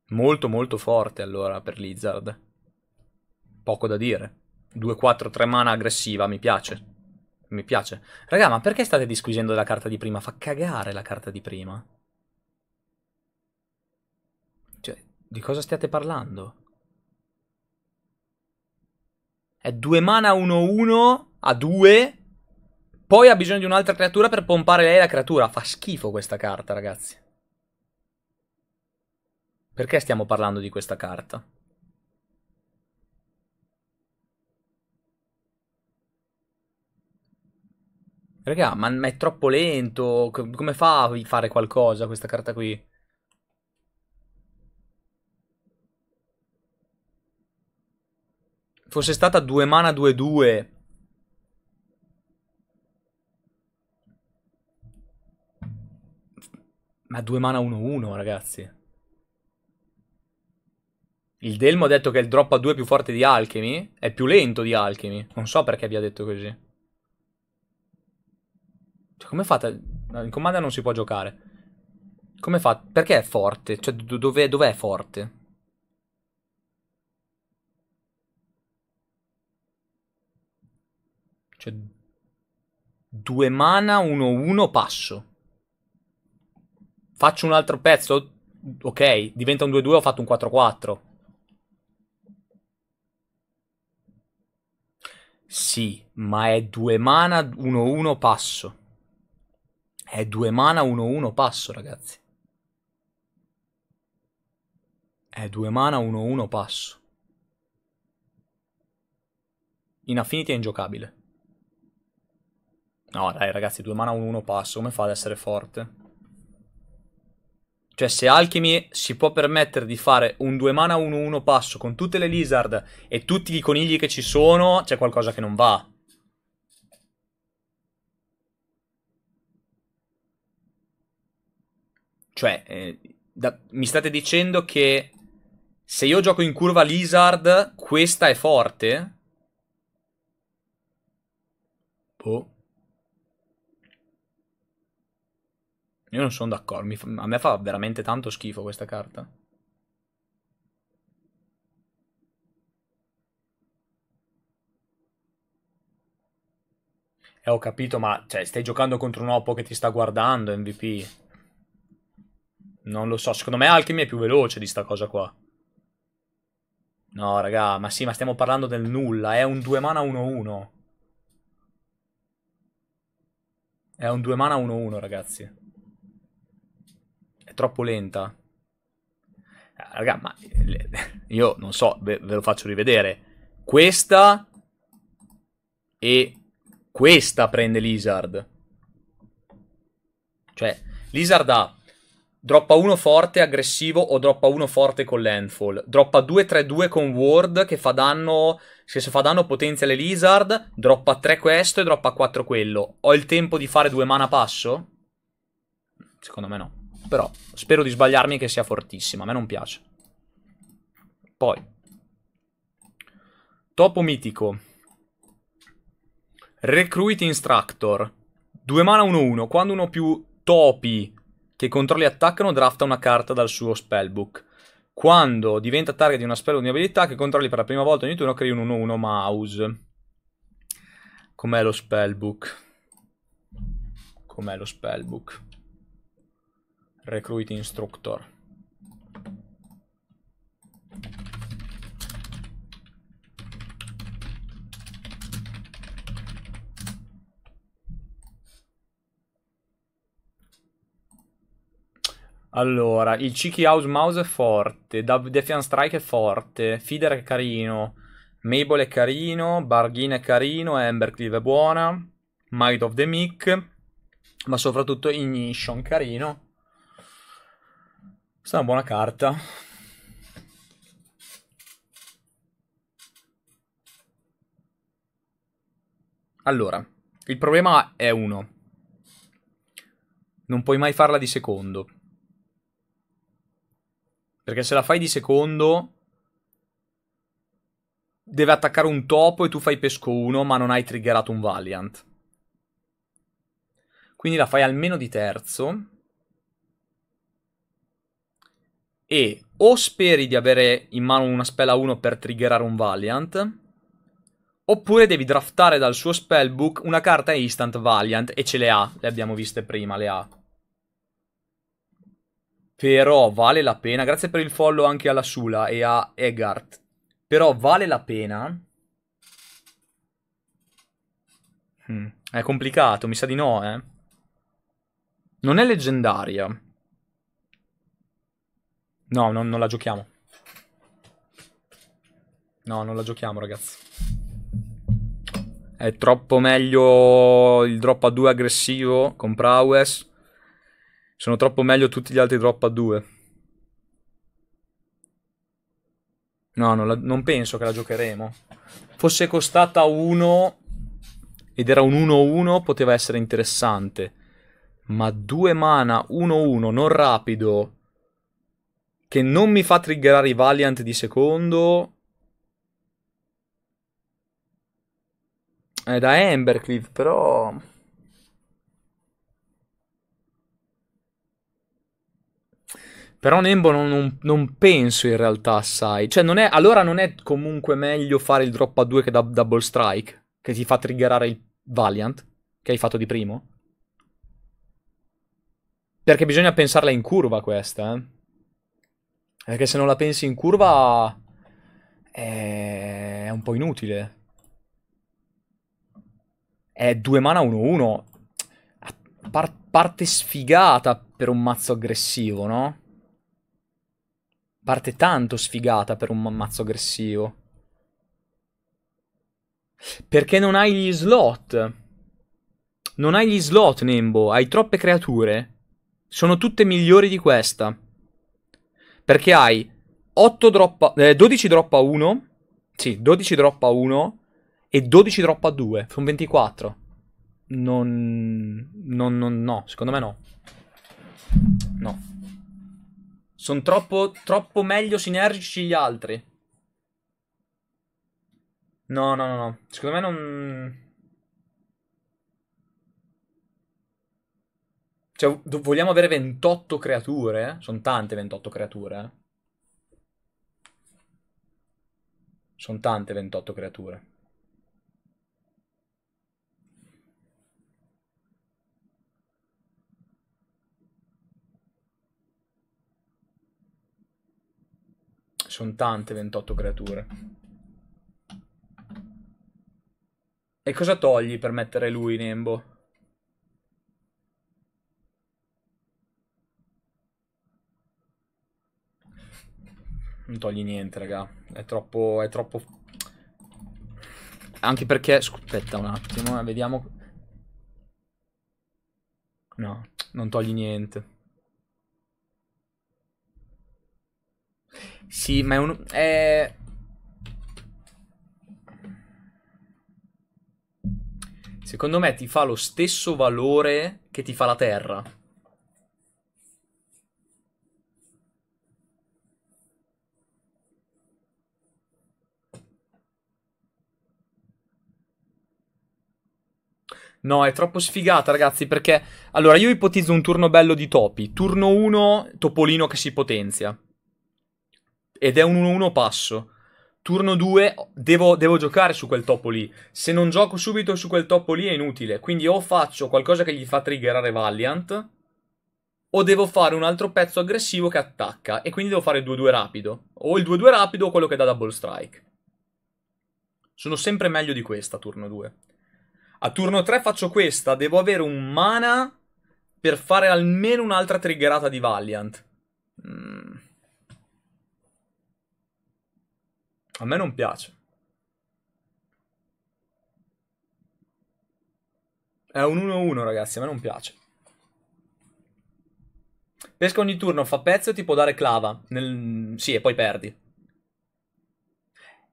A: Molto molto forte allora per Lizard. Poco da dire. 2-4-3 mana aggressiva, mi piace. Mi piace. Raga, ma perché state disquisendo della carta di prima? Fa cagare la carta di prima. Di cosa stiate parlando? È 2 mana 1-1 a 2. Poi ha bisogno di un'altra creatura per pompare lei la creatura. Fa schifo questa carta, ragazzi. Perché stiamo parlando di questa carta? Raga, ma è troppo lento. Come fa a fare qualcosa questa carta qui? fosse stata 2 mana 2-2. Ma 2 mana 1-1, ragazzi. Il Delmo ha detto che il drop a 2 è più forte di Alchemy. È più lento di Alchemy. Non so perché abbia detto così. Cioè, come fate? In comanda non si può giocare. Come fa? Perché è forte? Cioè, dov'è dov forte? Cioè, due mana, uno, uno, passo. Faccio un altro pezzo? Ok, diventa un 2-2, ho fatto un 4-4. Sì, ma è due mana, uno, uno, passo. È due mana, uno, uno, passo, ragazzi. È due mana, uno, uno, passo. In Affinity è ingiocabile. No, dai, ragazzi, due mana, 1 uno passo. Come fa ad essere forte? Cioè, se Alchemy si può permettere di fare un 2 mana, 1 1 passo con tutte le Lizard e tutti i conigli che ci sono, c'è qualcosa che non va. Cioè, eh, da, mi state dicendo che se io gioco in curva Lizard, questa è forte? Boh. Io non sono d'accordo, fa... a me fa veramente tanto schifo questa carta. E eh, ho capito, ma cioè, stai giocando contro un Oppo che ti sta guardando, MVP. Non lo so, secondo me Alchemy è più veloce di sta cosa qua. No, raga, ma sì, ma stiamo parlando del nulla. È un 2 mana 1-1. È un 2 mana 1-1, ragazzi troppo lenta. Raga, ma io non so, ve, ve lo faccio rivedere. Questa e questa prende Lizard. Cioè, Lizard ha droppa 1 forte aggressivo o droppa 1 forte con landfall. Droppa 2-3-2 con ward che fa danno, se fa danno potenzia alle Lizard, droppa 3 questo e droppa 4 quello. Ho il tempo di fare due mana passo? Secondo me no. Però spero di sbagliarmi che sia fortissima. A me non piace. Poi. Topo mitico. Recruit Instructor. 2 mana 1-1. Quando uno più topi che controlli attaccano, drafta una carta dal suo spellbook. Quando diventa target di una spell o di un'abilità che controlli per la prima volta ogni turno, crei un 1-1 mouse. Com'è lo spellbook? Com'è lo spellbook? Recruit Instructor. Allora, il Cheeky House Mouse è forte, Defiant Strike è forte, Feeder è carino, Mabel è carino, Barghin è carino, Embercleave è buona, Might of the Meek, ma soprattutto Ignition carino. Questa è una buona carta. Allora, il problema è uno. Non puoi mai farla di secondo. Perché se la fai di secondo... Deve attaccare un topo e tu fai pesco uno, ma non hai triggerato un Valiant. Quindi la fai almeno di terzo. E o speri di avere in mano una spell a 1 per triggerare un Valiant, oppure devi draftare dal suo spellbook una carta instant Valiant e ce le ha, le abbiamo viste prima, le ha. Però vale la pena, grazie per il follow anche alla Sula e a Egart. Però vale la pena... Hmm. È complicato, mi sa di no, eh. Non è leggendaria. No, non, non la giochiamo. No, non la giochiamo, ragazzi. È troppo meglio il drop a 2 aggressivo con Prowess. Sono troppo meglio tutti gli altri drop a 2. No, non, la, non, penso che la giocheremo. Fosse costata 1 ed era un 1-1, poteva essere interessante. Ma 2 mana, 1-1, non rapido, che non mi fa triggerare i Valiant di secondo. È eh, da Embercliff, però... Però Nembo non, non, non, penso in realtà, sai. Cioè, non è, allora non è comunque meglio fare il drop a 2 che da double strike, che ti fa triggerare il Valiant, che hai fatto di primo? Perché bisogna pensarla in curva questa, eh. Perché se non la pensi in curva è un po' inutile. È due mana 1-1. Par parte sfigata per un mazzo aggressivo, no? Parte tanto sfigata per un mazzo aggressivo. Perché non hai gli slot. Non hai gli slot, Nembo. Hai troppe creature. Sono tutte migliori di questa. Perché hai 8 drop, eh, 12 drop a 1. Sì, 12 drop a 1 e 12 drop a 2. Sono 24. Non, non, non, no, secondo me no. No. Sono troppo, troppo meglio sinergici gli altri. No, no, no, no. Secondo me non... Cioè, vogliamo avere 28 creature? Sono tante 28 creature. Sono tante 28 creature. Sono tante 28 creature. E cosa togli per mettere lui in non togli niente, raga. È troppo... È troppo... Anche perché... Aspetta un attimo, eh, vediamo... No, non togli niente. Sì, ma è un... È... Secondo me ti fa lo stesso valore che ti fa la terra. No, è troppo sfigata, ragazzi, perché... Allora, io ipotizzo un turno bello di topi. Turno 1, Topolino che si potenzia. Ed è un 1-1 passo. Turno 2, devo, devo, giocare su quel topo lì. Se non gioco subito su quel topo lì è inutile. Quindi o faccio qualcosa che gli fa triggerare Valiant, o devo fare un altro pezzo aggressivo che attacca. E quindi devo fare il 2-2 rapido. O il 2-2 rapido o quello che dà double strike. Sono sempre meglio di questa, turno 2. A turno 3 faccio questa. Devo avere un mana per fare almeno un'altra triggerata di Valiant. Mm. A me non piace. È un 1-1, ragazzi. A me non piace. Pesca ogni turno, fa pezzo e ti può dare clava. Nel... Sì, e poi perdi.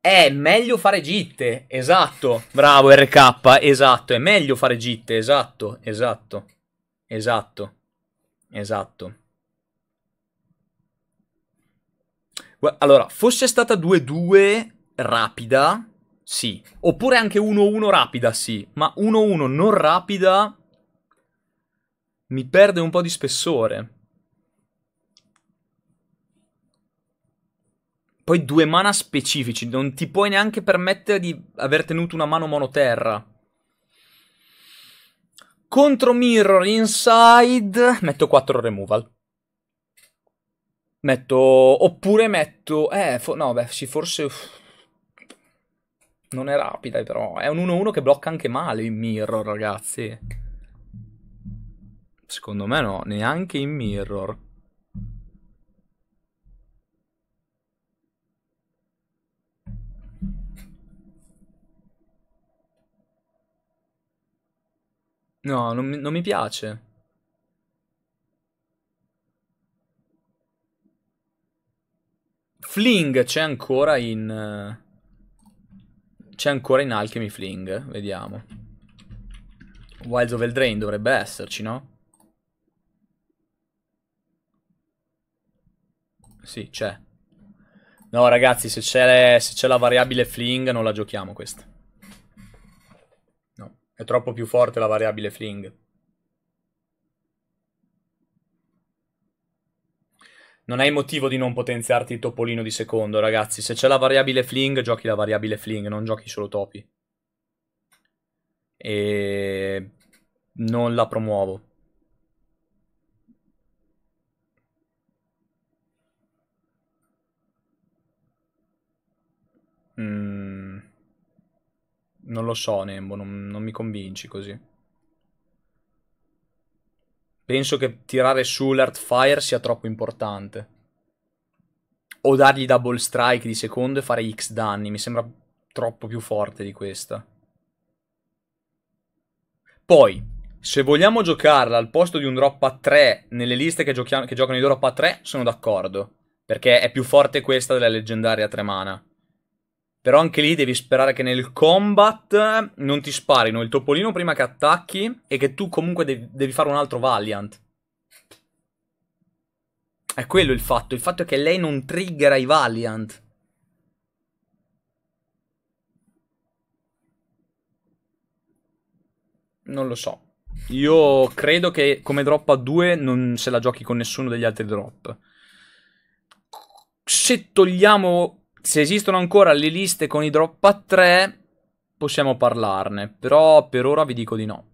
A: È meglio fare gitte, esatto. Bravo RK, esatto. È meglio fare gitte, esatto, esatto, esatto, esatto. Allora, fosse stata 2-2 rapida, sì. Oppure anche 1-1 rapida, sì. Ma 1-1 non rapida mi perde un po' di spessore. Poi due mana specifici, non ti puoi neanche permettere di aver tenuto una mano monoterra. Contro Mirror Inside, metto 4 removal. Metto... oppure metto... eh, fo... no, beh, sì, forse... Non è rapida, però. È un 1-1 che blocca anche male in mirror, ragazzi. Secondo me no, neanche in mirror. No, non mi, non mi piace. Fling c'è ancora in... Eh, c'è ancora in Alchemy Fling, vediamo. Wilds of Eldrain dovrebbe esserci, no? Sì, c'è. No, ragazzi, se c'è la variabile fling non la giochiamo questa. È troppo più forte la variabile fling. Non hai motivo di non potenziarti il topolino di secondo, ragazzi. Se c'è la variabile fling, giochi la variabile fling, non giochi solo topi. E non la promuovo. Mm. Non lo so, Nembo, non, non mi convinci così. Penso che tirare su l'Earthfire sia troppo importante. O dargli double strike di secondo e fare X danni. Mi sembra troppo più forte di questa. Poi, se vogliamo giocarla al posto di un drop a 3 nelle liste che, che giocano i drop a 3, sono d'accordo. Perché è più forte questa della leggendaria 3 mana. Però anche lì devi sperare che nel combat non ti sparino il topolino prima che attacchi e che tu comunque devi, devi fare un altro Valiant. È quello il fatto, il fatto è che lei non triggera i Valiant. Non lo so. Io credo che come drop a 2 non se la giochi con nessuno degli altri drop. Se togliamo se esistono ancora le liste con i drop a 3, possiamo parlarne. Però per ora vi dico di no.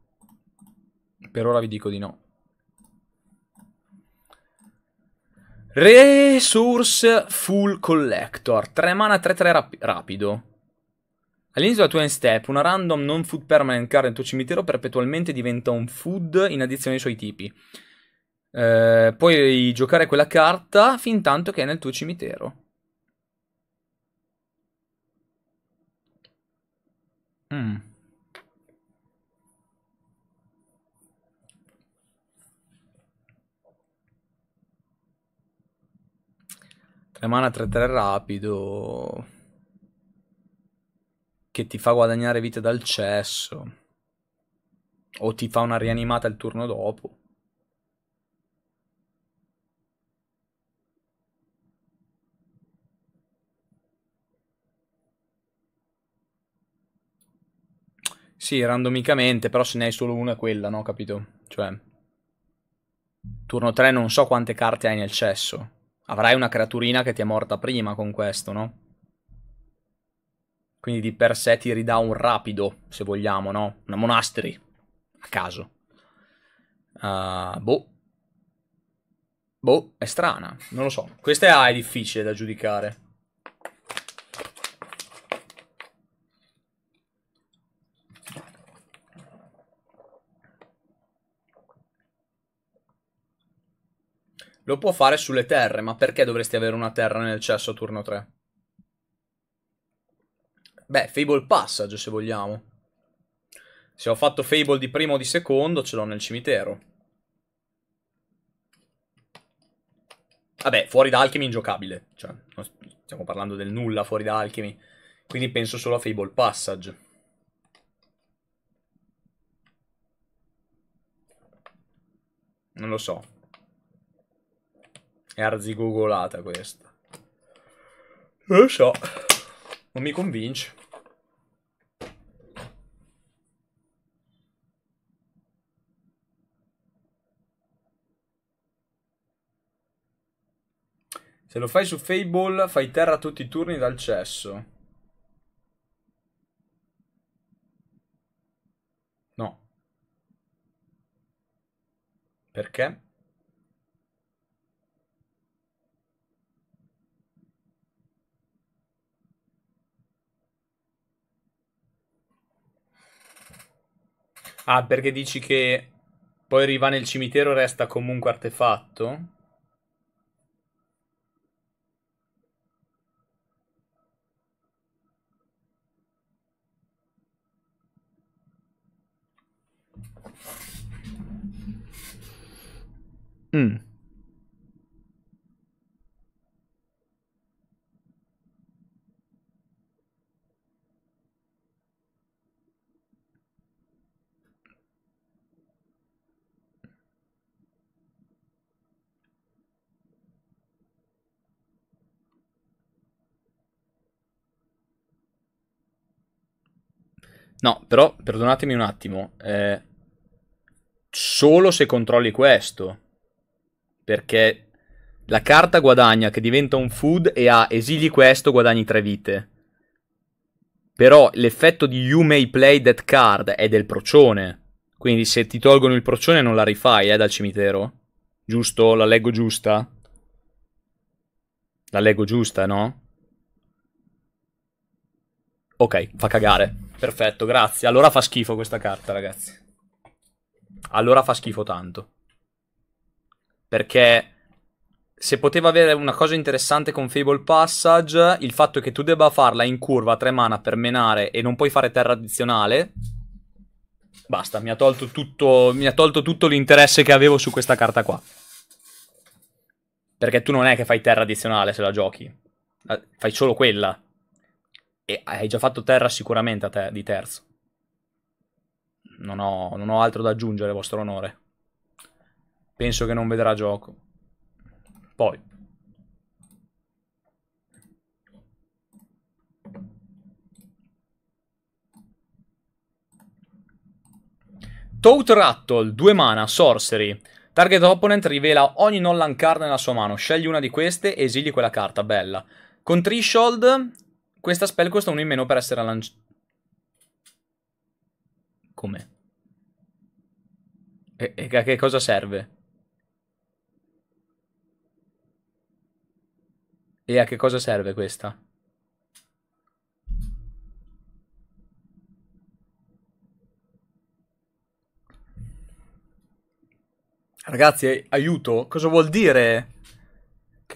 A: Per ora vi dico di no. Resource Full Collector. 3 mana 3-3 rap rapido. All'inizio della tua end step, una random non food permanent card nel tuo cimitero perpetualmente diventa un food in addizione ai suoi tipi. Eh, puoi giocare quella carta fin tanto che è nel tuo cimitero. Mm. Tre mana 3-3 rapido che ti fa guadagnare vite dal cesso o ti fa una rianimata il turno dopo. Sì, randomicamente, però se ne hai solo una è quella, no? Capito? Cioè... Turno 3 non so quante carte hai nel cesso. Avrai una creaturina che ti è morta prima con questo, no? Quindi di per sé ti ridà un rapido, se vogliamo, no? Una monastery, A caso. Uh, boh. Boh, è strana. Non lo so. Questa è, è difficile da giudicare. Lo può fare sulle terre, ma perché dovresti avere una terra nel cesso a turno 3? Beh, Fable Passage, se vogliamo. Se ho fatto Fable di primo o di secondo, ce l'ho nel cimitero. Vabbè, fuori da Alchemy ingiocabile. Cioè, stiamo parlando del nulla fuori da Alchemy. Quindi penso solo a Fable Passage. Non lo so. È arzigogolata questa. lo so. Non mi convince. Se lo fai su Fable, fai terra tutti i turni dal cesso. No. Perché? Ah, perché dici che poi arriva nel cimitero e resta comunque artefatto? Mm. No, però perdonatemi un attimo. Eh, solo se controlli questo. Perché la carta guadagna che diventa un food e ha esili questo, guadagni tre vite. Però l'effetto di you may play that card è del procione. Quindi se ti tolgono il procione non la rifai, eh, dal cimitero. Giusto? La leggo giusta? La leggo giusta, no? Ok, fa cagare. Perfetto, grazie. Allora fa schifo questa carta, ragazzi. Allora fa schifo tanto. Perché se poteva avere una cosa interessante con Fable Passage, il fatto che tu debba farla in curva a tre mana per menare e non puoi fare terra addizionale. Basta, mi ha tolto tutto, mi ha tolto tutto l'interesse che avevo su questa carta qua. Perché tu non è che fai terra addizionale se la giochi. Eh, fai solo quella. E hai già fatto terra sicuramente a te, di terzo. Non ho, non ho altro da aggiungere, vostro onore. Penso che non vedrà gioco. Poi, Toad Rattle, 2 mana, Sorcery. Target opponent rivela ogni non land card nella sua mano. Scegli una di queste e esili quella carta, bella. Con Threshold questa spell costa uno in meno per essere lanciata. Come? E, e a che cosa serve? E a che cosa serve questa? Ragazzi, aiuto? Cosa vuol dire?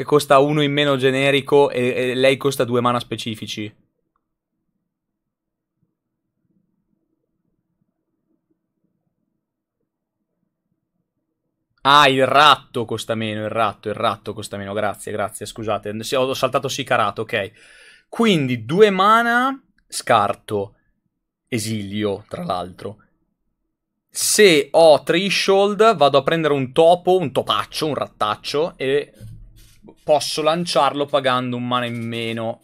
A: che costa uno in meno generico e, e lei costa due mana specifici. Ah, il ratto costa meno, il ratto, il ratto costa meno, grazie, grazie, scusate, ho saltato Sicarato, ok. Quindi due mana, scarto, esilio, tra l'altro. Se ho threshold vado a prendere un topo, un topaccio, un rattaccio e posso lanciarlo pagando un mana in meno.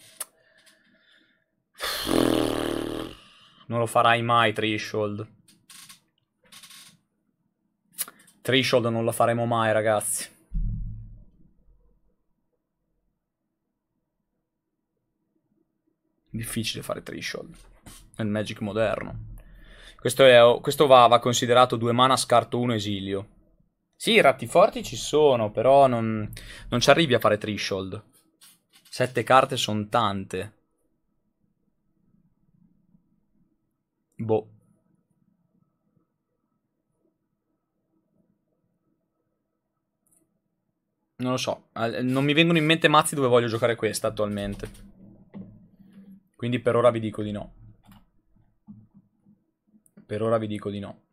A: Non lo farai mai, Threshold. Threshold non lo faremo mai, ragazzi. Difficile fare Threshold nel Magic moderno. Questo, è, questo va, va considerato due mana, scarto 1, esilio. Sì, i ratti forti ci sono, però non, non ci arrivi a fare threshold. Sette carte sono tante. Boh. Non lo so, non mi vengono in mente mazzi dove voglio giocare questa attualmente. Quindi per ora vi dico di no. Per ora vi dico di no.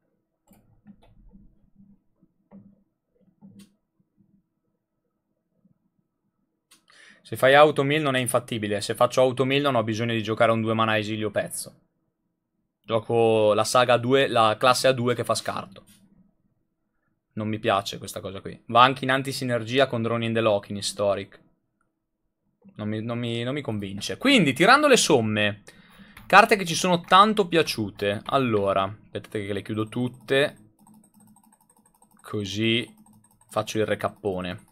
A: Se fai auto automill non è infattibile. Se faccio auto automill non ho bisogno di giocare un 2 mana esilio pezzo. Gioco la saga 2, la classe A2 che fa scarto. Non mi piace questa cosa qui. Va anche in antisinergia con Drone in the Lock in Historic. Non mi, non, mi, non mi convince. Quindi, tirando le somme, carte che ci sono tanto piaciute. Allora, aspettate che le chiudo tutte. Così faccio il recappone.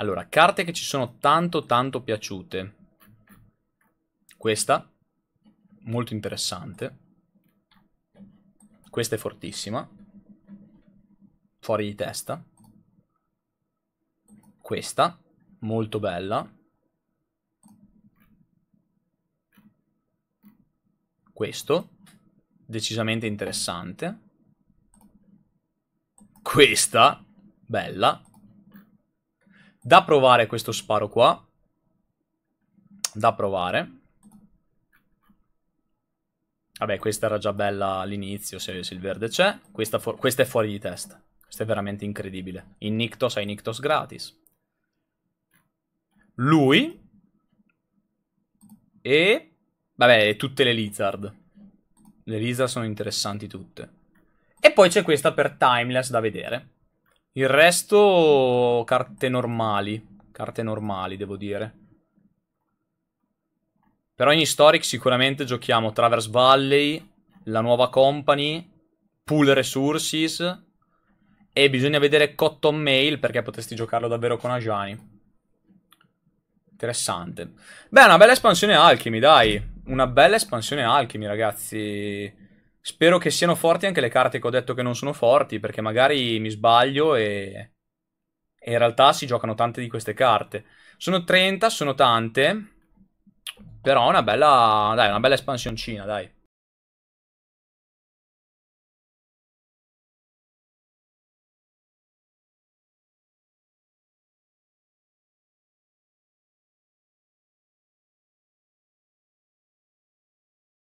A: Allora, carte che ci sono tanto tanto piaciute. Questa, molto interessante. Questa è fortissima. Fuori di testa. Questa, molto bella. Questo, decisamente interessante. Questa, bella. Da provare questo sparo qua. Da provare. Vabbè, questa era già bella all'inizio, se, se, il verde c'è. Questa, questa, è fuori di testa. Questa è veramente incredibile. In Nictos hai Nictos gratis. Lui. E... Vabbè, tutte le Lizard. Le Lizard sono interessanti tutte. E poi c'è questa per Timeless da vedere. Il resto carte normali. Carte normali, devo dire. Però in Historic sicuramente giochiamo Traverse Valley, la nuova Company, Pool Resources e bisogna vedere Cotton Mail perché potresti giocarlo davvero con Ajani. Interessante. Beh, una bella espansione Alchemy, dai. Una bella espansione Alchemy, ragazzi. Spero che siano forti anche le carte che ho detto che non sono forti, perché magari mi sbaglio e... e in realtà si giocano tante di queste carte. Sono 30, sono tante, però una bella, dai, una bella espansioncina, dai.